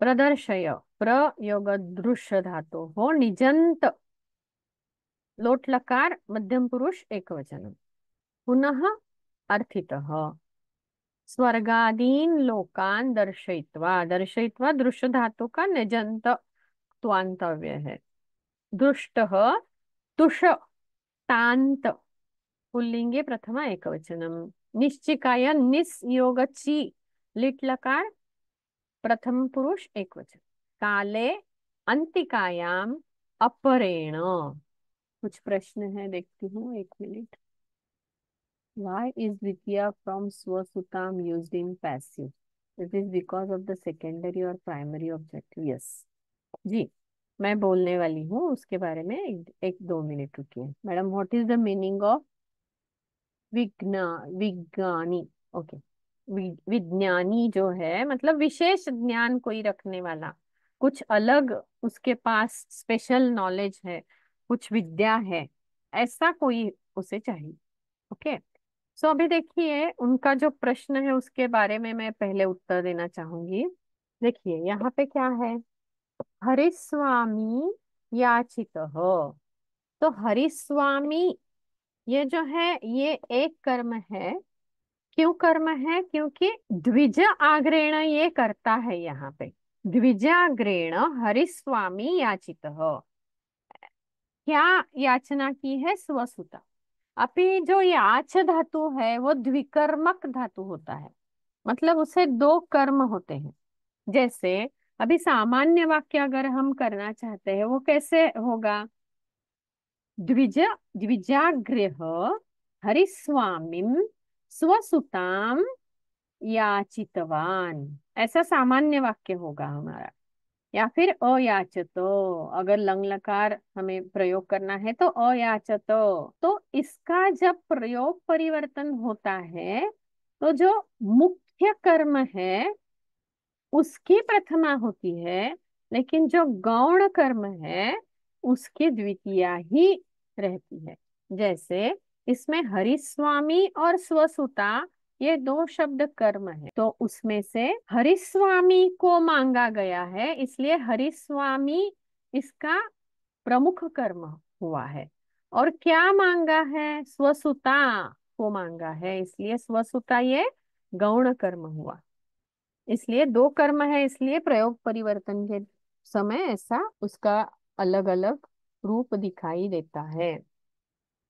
प्रदर्शय प्रयोगदृश्य निजन्त लोट्लकार मध्यम पुरुष एकवचनं पुनः अर्थितः स्वर्गादीन लोकान दर्शयित्वा दर्शयित्वा दृश्य धातु का निजंत त्वांतव्य है दृष्ट तुष तांत पुल्लिंगे प्रथम वचनम निश्चिकाय निस योग ची लिट लकार प्रथम पुरुष एक वचन काले अंतिकायाम अपरेण कुछ प्रश्न है देखती हूँ एक minute Why is Vidya from Swasutam used in passive? It is because of the secondary or primary objective. Yes. जी मैं बोलने वाली हूँ उसके बारे में एक, एक दो मिनट रुकी madam what is the meaning of विज्ञा विज्ञानी ओके विज्ञानी जो है मतलब विशेष ज्ञान कोई रखने वाला कुछ अलग उसके पास स्पेशल नॉलेज है कुछ विद्या है ऐसा कोई उसे चाहिए ओके okay? सो तो so, अभी देखिए उनका जो प्रश्न है उसके बारे में मैं पहले उत्तर देना चाहूंगी देखिए यहाँ पे क्या है हरिस्वामी याचित हो तो हरिस्वामी ये जो है ये एक कर्म है क्यों कर्म है क्योंकि द्विज आग्रेण ये करता है यहाँ पे द्विजाग्रेण हरिस्वामी याचित हो क्या याचना की है स्वसुता अभी जो ये आच धातु है वो द्विकर्मक धातु होता है मतलब उसे दो कर्म होते हैं जैसे अभी सामान्य वाक्य अगर हम करना चाहते हैं वो कैसे होगा द्विज द्विजाग्रह हरिस्वामी स्वसुताम याचितवान ऐसा सामान्य वाक्य होगा हमारा या फिर अयाचतो अगर लंग लकार हमें प्रयोग करना है तो अयाचतो तो इसका जब प्रयोग परिवर्तन होता है तो जो मुख्य कर्म है उसकी प्रथमा होती है लेकिन जो गौण कर्म है उसकी द्वितीय ही रहती है जैसे इसमें हरिस्वामी और स्वसुता ये दो शब्द कर्म है तो उसमें से हरिस्वामी को मांगा गया है इसलिए हरिस्वामी इसका प्रमुख कर्म हुआ है और क्या मांगा है स्वसुता को मांगा है इसलिए स्वसुता ये गौण कर्म हुआ इसलिए दो कर्म है इसलिए प्रयोग परिवर्तन के समय ऐसा उसका अलग अलग रूप दिखाई देता है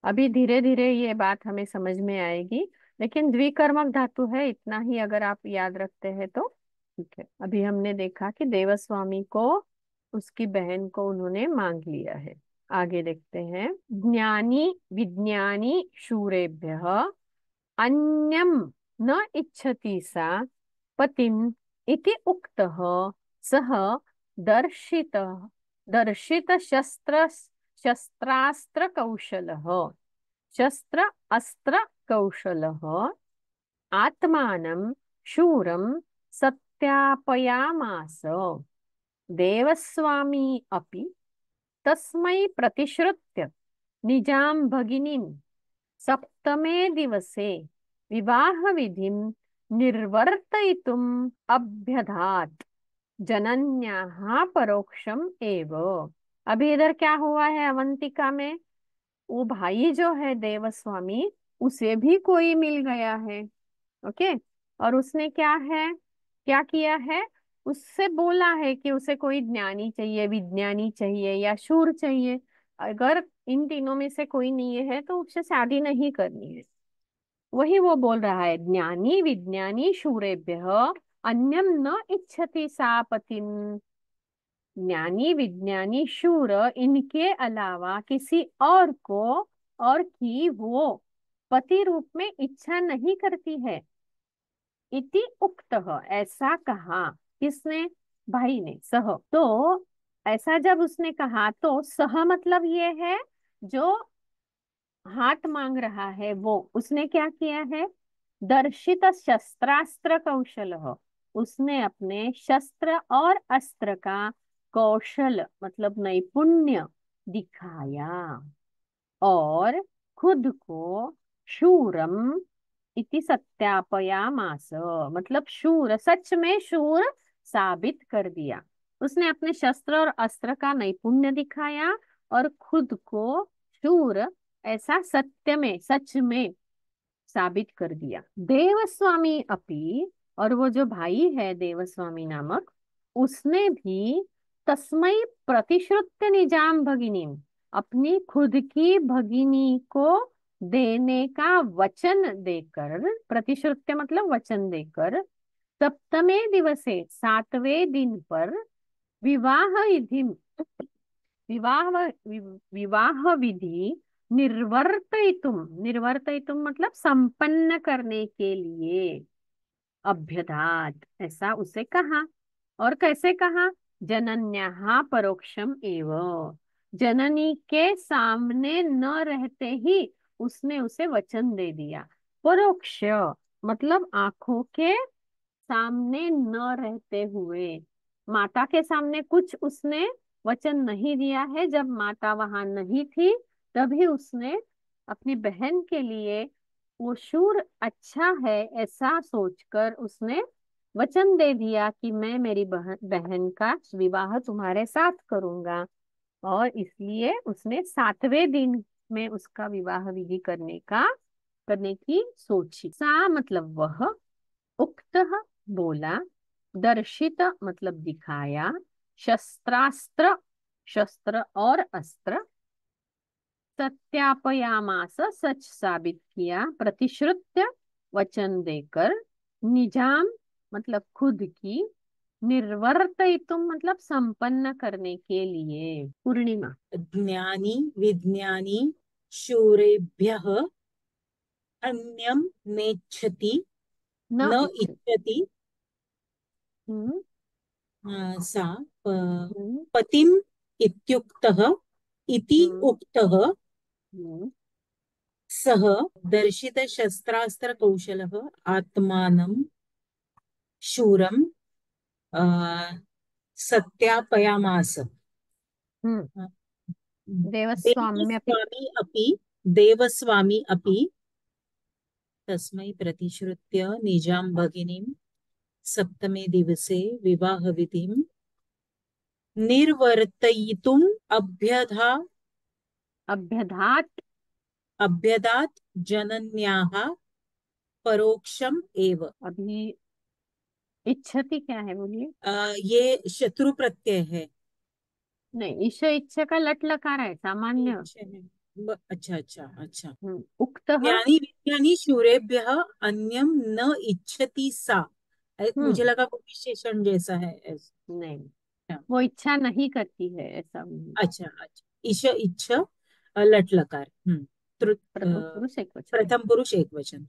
अभी धीरे धीरे ये बात हमें समझ में आएगी लेकिन द्विकर्मक धातु है इतना ही अगर आप याद रखते हैं तो ठीक है अभी हमने देखा कि देवस्वामी को उसकी बहन को उन्होंने मांग लिया है आगे देखते हैं ज्ञानी विज्ञानी शूरेभ्य अन्यम न इच्छति सा पतिम इति उक्त सह दर्शित दर्शित शस्त्र शस्त्रास्त्र कौशल शस्त्र अस्त्र कौशल आत्मानं शूरं सत्यापयास देवस्वामी अपि तस्मै प्रतिश्रुत्य निजां भगिनीं सप्तमे दिवसे विवाहविधिं निर्वर्तयितुम् अभ्यधात् जनन्याः परोक्षम एव अभी इधर क्या हुआ है अवंतिका में वो भाई जो है देव स्वामी उसे भी कोई मिल गया है ओके और उसने क्या है क्या किया है उससे बोला है कि उसे कोई ज्ञानी चाहिए विज्ञानी चाहिए या शूर चाहिए अगर इन तीनों में से कोई नहीं है तो उससे शादी नहीं करनी है वही वो बोल रहा है ज्ञानी विज्ञानी शूरेभ्य अन्यम न इच्छति सा पतिन ज्ञानी विज्ञानी शूर इनके अलावा किसी और को और की वो पति रूप में इच्छा नहीं करती है इति उक्त ऐसा कहा किसने भाई ने सह तो ऐसा जब उसने कहा तो सह मतलब ये है जो हाथ मांग रहा है वो उसने क्या किया है दर्शित शस्त्रास्त्र कौशल उसने अपने शस्त्र और अस्त्र का कौशल मतलब नैपुण्य दिखाया और खुद को शूरम इति मास मतलब शूर सच में शूर साबित कर दिया उसने अपने शस्त्र और अस्त्र का नैपुण्य दिखाया और खुद को शूर ऐसा सत्य में सच में साबित कर दिया देवस्वामी अपी और वो जो भाई है देवस्वामी नामक उसने भी तस्मय प्रतिश्रुत निजाम भगिनी अपनी खुद की भगिनी को देने का वचन देकर प्रतिश्रुत मतलब वचन देकर सप्तमे दिवसे सातवें दिन पर विवाह विधि विवाह विवाह विधि निर्वर्तुम निर्वर्तितुम मतलब संपन्न करने के लिए अभ्यधात ऐसा उसे कहा और कैसे कहा जनन्या परोक्षम एव जननी के सामने न रहते ही उसने उसे वचन दे दिया परोक्ष मतलब आंखों के सामने न रहते हुए माता के सामने कुछ उसने वचन नहीं दिया है जब माता वहां नहीं थी तभी उसने अपनी बहन के लिए वो शूर अच्छा है ऐसा सोचकर उसने वचन दे दिया कि मैं मेरी बहन बहन का विवाह तुम्हारे साथ करूंगा और इसलिए उसने सातवें दिन में उसका विवाह विधि करने का करने की सोची सा मतलब वह उक्त बोला दर्शित मतलब दिखाया शस्त्रास्त्र शस्त्र और अस्त्र सत्यापयामास सच साबित किया प्रतिश्रुत वचन देकर निजाम मतलब खुद की निर्वर्तयितुम मतलब संपन्न करने के लिए पूर्णिमा ज्ञानी विज्ञानी शूरेभ्य अन्यम नेच्छति न, न इच्छति हम्म। सा हम्म। पतिम इत्युक्तः इति हम्म। उक्तः सः दर्शितशस्त्रास्त्रकौशलः आत्मानं शूरम सत्यापयामास हम्म। देवस्वामी अपि देवस्वामी अपि तस्मै प्रतिश्रुत्य निजां भगिनीं सप्तमे दिवसे विवाहविधिं निर्वर्तयितुम् अभ्यधा अभ्यधात् अभ्यदात् जनन्याः परोक्षम् एव अभि इच्छति क्या है बोलिए ये शत्रु प्रत्यय है नहीं ईश इच्छा का लट लकार है सामान्य अच्छा अच्छा अच्छा उक्त यानी यानी अन्यम न इच्छति सा हम्म। मुझे लगा वो विशेषण जैसा है नहीं अच्छा। वो इच्छा नहीं करती है ऐसा अच्छा अच्छा ईश इच्छा लट लकार हम्म, प्रथम पुरुष एक वचन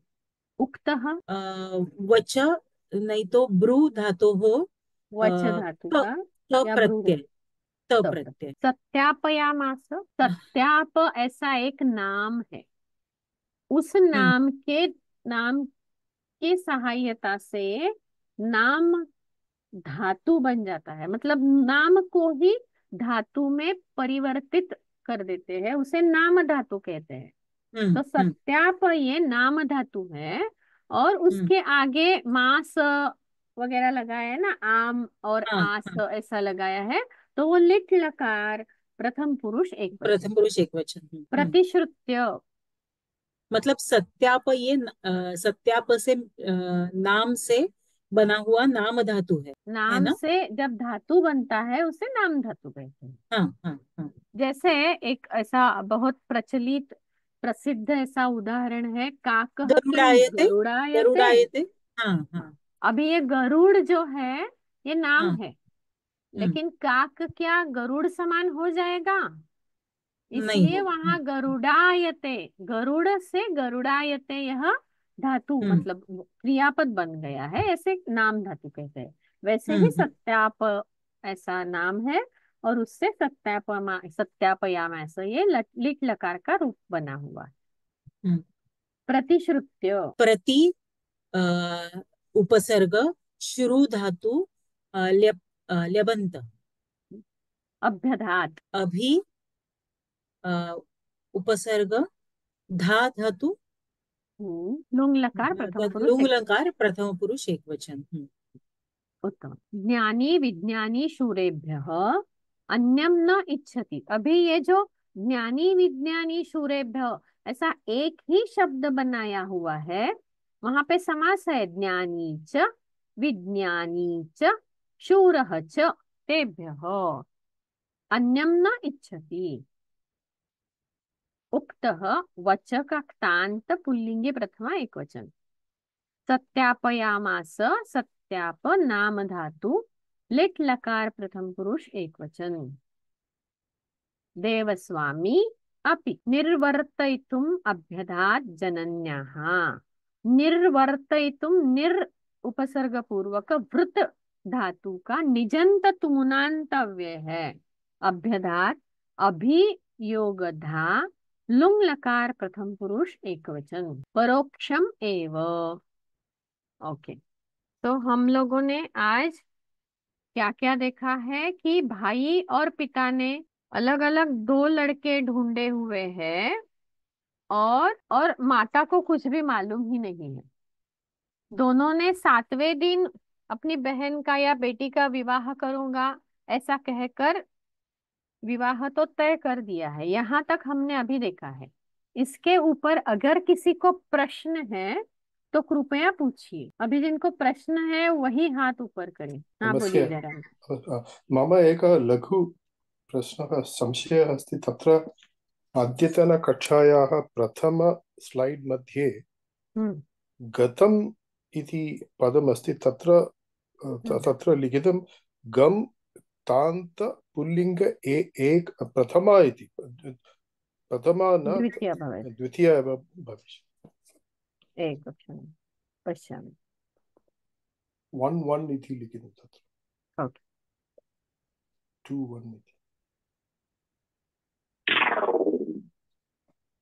उक्त वच नहीं तो ब्रू धातु हो वच धातु तो, तो प्रत्यय तो प्रत्यय सत्याप ऐसा एक नाम है उस हम्म। नाम के नाम की सहायता से नाम धातु बन जाता है मतलब नाम को ही धातु में परिवर्तित कर देते हैं उसे नाम धातु कहते हैं हम्म, तो हम्म। सत्याप ये नाम धातु है और हम्म। उसके आगे मांस वगैरह लगाया है ना आम और हाँ आस हाँ। ऐसा लगाया है तो वो लिट लकार प्रथम पुरुष एक प्रथम पुरुष एक वचन हम्म, हम्म। प्रतिश्रुत्य मतलब सत्याप ये सत्याप से नाम से बना हुआ नाम धातु है नाम है ना? से जब धातु बनता है उसे नाम धातु कहते हैं हाँ, हाँ, हाँ. जैसे एक ऐसा बहुत प्रचलित प्रसिद्ध ऐसा उदाहरण है काक गरुड़ हाँ, हाँ. अभी ये गरुड़ जो है ये नाम हाँ. है हम्म। लेकिन काक क्या गरुड़ समान हो जाएगा इसलिए वहां गरुड़ायते गरुड़ से गरुड़ायते यह धातु हम्म। मतलब क्रियापद बन गया है ऐसे नाम धातु कहते हैं वैसे ही हम्म, सत्याप ऐसा नाम है और उससे सत्यापमा ऐसा ये लिट लकार का रूप बना हुआ हम्म। प्रतिश्रुत्य प्रति उपसर्ग श्रु धातु ल्यप, अभ्यधात अभी उपसर्ग धा धातु हम्म, लुंगलकार प्रथम प्रथम पुरुष एक वचन हम्म। उत्तम ज्ञानी विज्ञानी शूरेभ्य अन्यम न इच्छति अभी ये जो ज्ञानी विज्ञानी शूरेभ्य ऐसा एक ही शब्द बनाया हुआ है वहां पे समास है ज्ञानी च विज्ञानी च शूर चेभ्य अन्यम न इच्छति उक्त वच कक्तांत पुल्लिंगे प्रथमा एक वचन सत्यापयामास सत्याप नाम धातु लिट लकार प्रथम पुरुष एक वचन देवस्वामी अपि निर्वर्तयितुम् अभ्यधात् जनन्याः निर उपसर्ग पूर्वक वृत धातु का निजंत तुमुनांतव्य है अभ्यधात अभियोगधा लुंग लकार प्रथम पुरुष एक वचन परोक्षम एव ओके तो हम लोगों ने आज क्या क्या देखा है कि भाई और पिता ने अलग अलग दो लड़के ढूंढे हुए हैं और और माता को कुछ भी मालूम ही नहीं है दोनों ने सातवें दिन अपनी बहन का या बेटी का विवाह करूंगा ऐसा कहकर विवाह तो तय कर दिया है यहाँ तक हमने अभी देखा है इसके ऊपर अगर किसी को प्रश्न है तो कृपया पूछिए अभी जिनको प्रश्न है वही हाथ ऊपर करें हाँ बोलिए जरा मामा एक लघु प्रश्न संशय अस्ति तत्र अद्यतनकक्षायाः प्रथम स्लाइड मध्ये हम्म। गतम इति पदम अस्ति तत्र हम्म। तत्र लिखितं गम तांत पुल्लिंग ए एक प्रथमा इति प्रथमा न द्वितीया भविष्यति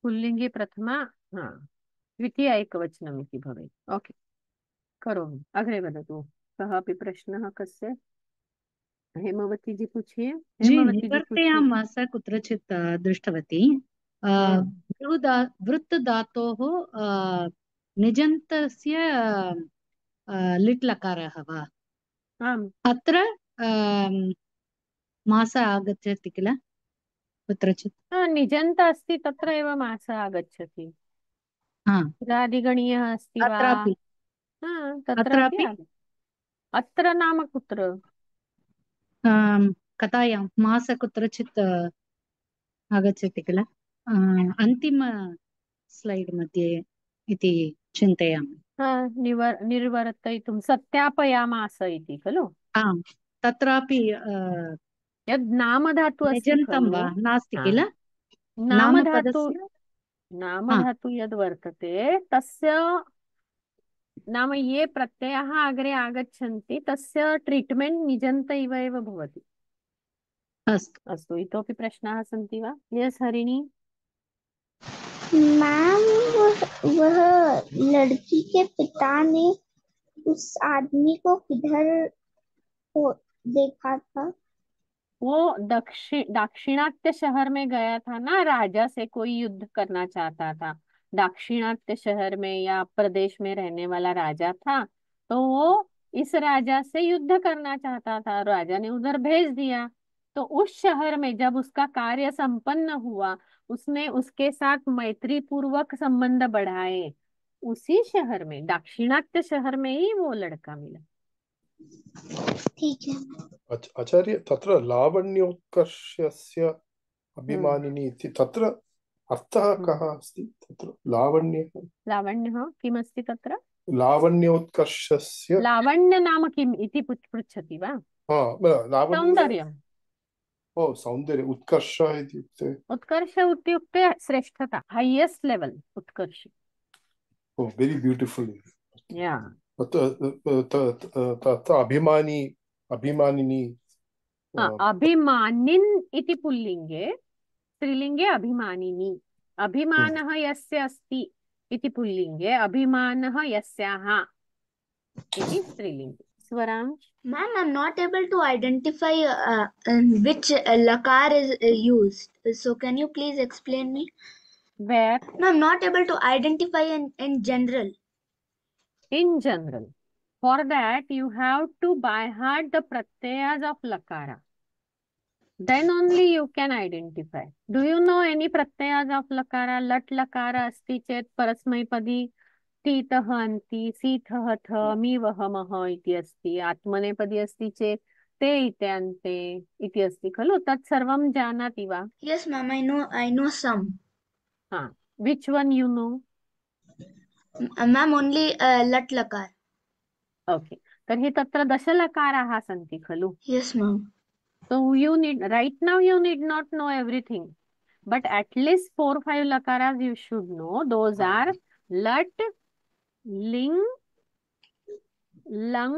पुलिंगे प्रथमा हाँ द्वितीय एक वचनमी भवे ओके करो अग्रे वो सः प्रश्न कस्य हेमवती जी पूछिए निवर्तयाम स कुत्रचित् दृष्टवती वृत्तदातोः निजन्तस्य लिट् लकारः वा अत्र मास आगच्छति किल कुत्रचित् निजन्त अस्ति तत्र एव मास आगच्छति रादिगणीयः अस्ति अत्रापि तत्रापि अत्र नाम कुत्र कथायां मास कुत्रचित् आगच्छति किल अन्तिम स्लैड् मध्ये इति चिन्तयामि हा निवर् निर्वर्तयितुं सत्यापयामास इति खलु आम् तत्रापि यद् नामधातु अस्ति वा नास्ति किल नामधातु नामधातु यद् वर्तते तस्य नाम ये प्रत्ययाः अग्रे आगच्छन्ति तस्य ट्रीट्मेण्ट् निजन्त इव एव भवति अस्तु अस्तु इतोपि प्रश्नाः सन्ति वा यस् हरिणी मैम वह, लड़की के पिता ने उस आदमी को किधर देखा था वो दक्षिण दाक्षिणात्य शहर में गया था ना राजा से कोई युद्ध करना चाहता था दाक्षिणात्य शहर में या प्रदेश में रहने वाला राजा था तो वो इस राजा से युद्ध करना चाहता था राजा ने उधर भेज दिया तो उस शहर में जब उसका कार्य संपन्न हुआ उसने उसके साथ मैत्री पूर्वक संबंध बढ़ाए उसी शहर में दक्षिणात्य शहर में ही वो लड़का मिला ठीक है आचार्य तत्र लावण्योत्कर्षस्य अभिमानिनी इति तत्र अर्थः हम्म। कः अस्ति तत्र लावण्यः लावण्यः हाँ, किमस्ति तत्र लावण्योत्कर्षस्य लावण्य नाम किम् इति पृच्छति वा हाँ, लावण्य सौन्दर्यं ओ सौंदर्य उत्कर्ष इत्युक्ते उत्कर्ष इत्युक्ते श्रेष्ठता हाईएस्ट लेवल उत्कर्ष ओ वेरि ब्यूटिफुल् या अभिमानी अभिमानिनी अभिमानिन् इति पुल्लिङ्गे स्त्रीलिङ्गे अभिमानिनी अभिमानः यस्य अस्ति इति पुल्लिंगे अभिमानः यस्याः इति स्त्रीलिंगे Swaraj? Ma'am, I'm not able to identify uh, which uh, lakar is uh, used. So can you please explain me? Where? No, I'm not able to identify in, in general. In general. For that, you have to by heart the pratyas of lakara. Then only you can identify. Do you know any pratyas of lakara? Lat lakara, asti chet, parasmaipadi, तीतः अन्ति सीथः थ you इति अस्ति आत्मनेपदी अस्ति चेत् ते इत्यन्ते इति अस्ति खलु जानाति वा यस् नो ऐ नो सम् हा विच् वन् यु नो लकार ओके तर्हि तत्र दशलकाराः सन्ति खलु यस् सो नो नो लिंग लंग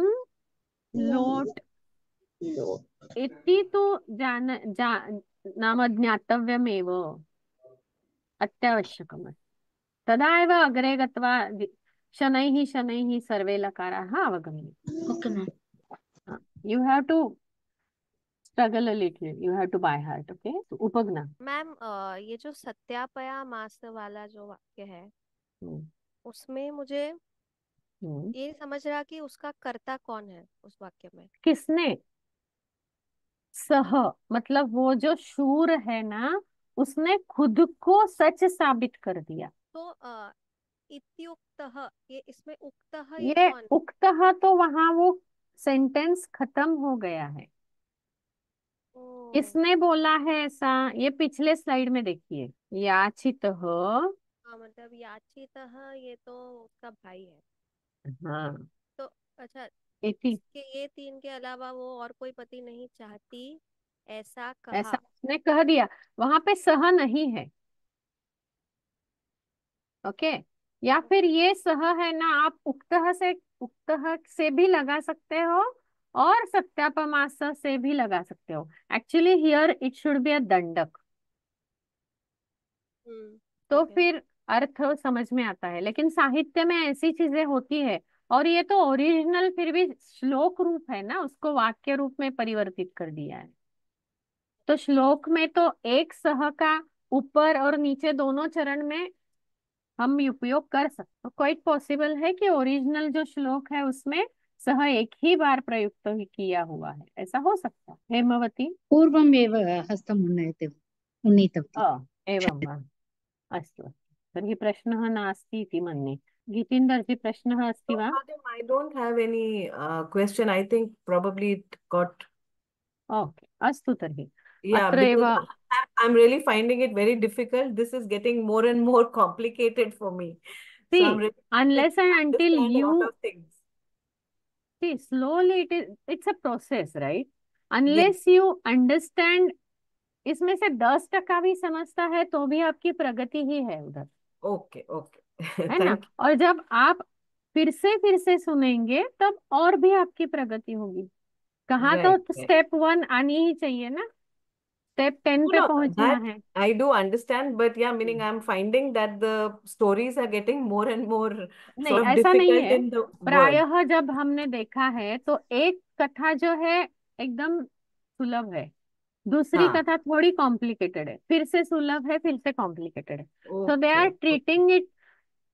लोट इति तु तो जान जा नाम ज्ञातव्यमेव अत्यावश्यकमस्ति तदा एव अग्रे गत्वा शनैः शनैः सर्वे लकाराः अवगम्यन्ते okay ma'am you have to struggle a little you have to by heart okay उपगना मैम ये जो सत्यापया मास वाला जो वाक्य है हम्म। उसमें मुझे हम्म। ये समझ रहा कि उसका कर्ता कौन है उस वाक्य में किसने सह मतलब वो जो शूर है ना उसने खुद को सच साबित कर दिया तो इत्युक्त ये इसमें उक्त ये ये तो वहां वो सेंटेंस खत्म हो गया है किसने बोला है ऐसा ये पिछले स्लाइड में देखिए याचित हाँ मतलब याची तह ये तो उसका भाई है हाँ तो अच्छा एटी इसके ये तीन के अलावा वो और कोई पति नहीं चाहती ऐसा ऐसा कहा उसने कह दिया वहां पे सह नहीं है ओके या फिर ये सह है ना आप उक्तः से उक्तः से भी लगा सकते हो और सत्यापमास से भी लगा सकते हो actually here it should be a दंडक हम्म तो ठीक है फिर अर्थ समझ में आता है लेकिन साहित्य में ऐसी चीजें होती है और ये तो ओरिजिनल फिर भी श्लोक रूप है ना उसको वाक्य रूप में परिवर्तित कर दिया है तो श्लोक में तो एक सह का ऊपर और नीचे दोनों चरण में हम उपयोग कर सकते तो क्वाइट पॉसिबल है कि ओरिजिनल जो श्लोक है उसमें सह एक ही बार प्रयुक्त तो किया हुआ है ऐसा हो सकता है हेमवती पूर्वमेव हस्तम उन्नीत उन्नीतवती एवं अस्त तर्हि प्रश्नः नास्ति इति मन्ये गीतेन्दर्जी प्रश्नः अस्ति वा I don't have any question I think probably it got okay अस्तु तर्हि Yeah, because I'm really finding it very difficult. This is getting more and more complicated for me. See, so really unless and until you see slowly, it is it's a process, right? Unless yeah. you understand, इसमें से दस टका भी समझता है तो भी आपकी प्रगति ही है उधर ओके ओके है ना और जब आप फिर से फिर से सुनेंगे तब और भी आपकी प्रगति होगी कहा तो स्टेप वन आनी ही चाहिए ना स्टेप टेन पे पहुंचना है I do understand but yeah meaning I am finding that the stories are getting more and more नहीं ऐसा नहीं है प्रायः जब हमने देखा है तो एक कथा जो है एकदम सुलभ है दूसरी हाँ. कथा थोड़ी कॉम्प्लिकेटेड है फिर से सुलभ है फिर से कॉम्प्लिकेटेड है so they are okay treating it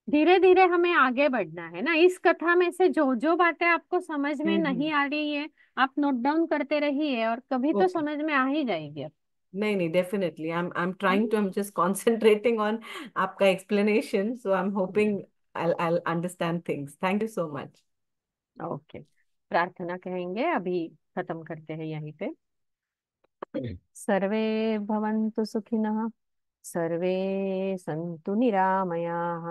धीरे धीरे हमें आगे बढ़ना है ना इस कथा में से जो जो बातें आपको समझ में हम्म, हम्म। नहीं आ रही है आप नोट डाउन करते रहिए और कभी तो ओके समझ में आ ही जाएगी आप नहीं नहीं definitely I am I am trying to I am just concentrating on आपका explanation so I am hoping I I understand things thank you so much okay प्रार्थना कहेंगे अभी खत्म करते हैं यहीं पे सर्वे भवन्तु सुखिनः सर्वे सन्तु निरामयाः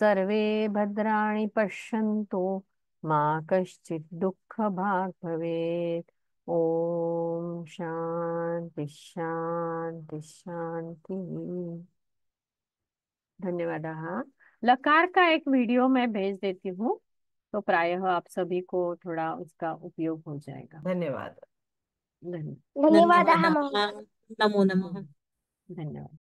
सर्वे भद्राणि पश्यन्तु मा कश्चित् दुःखभाग् भवेत् ॐ शान्ति शान्ति शान्ति धन्यवाद लकार का एक वीडियो मैं भेज देती हूँ तो प्रायः आप सभी को थोड़ा उसका उपयोग हो जाएगा धन्यवाद Ganun. Naniwala ka mo. Naniwala ka mo. Ganun.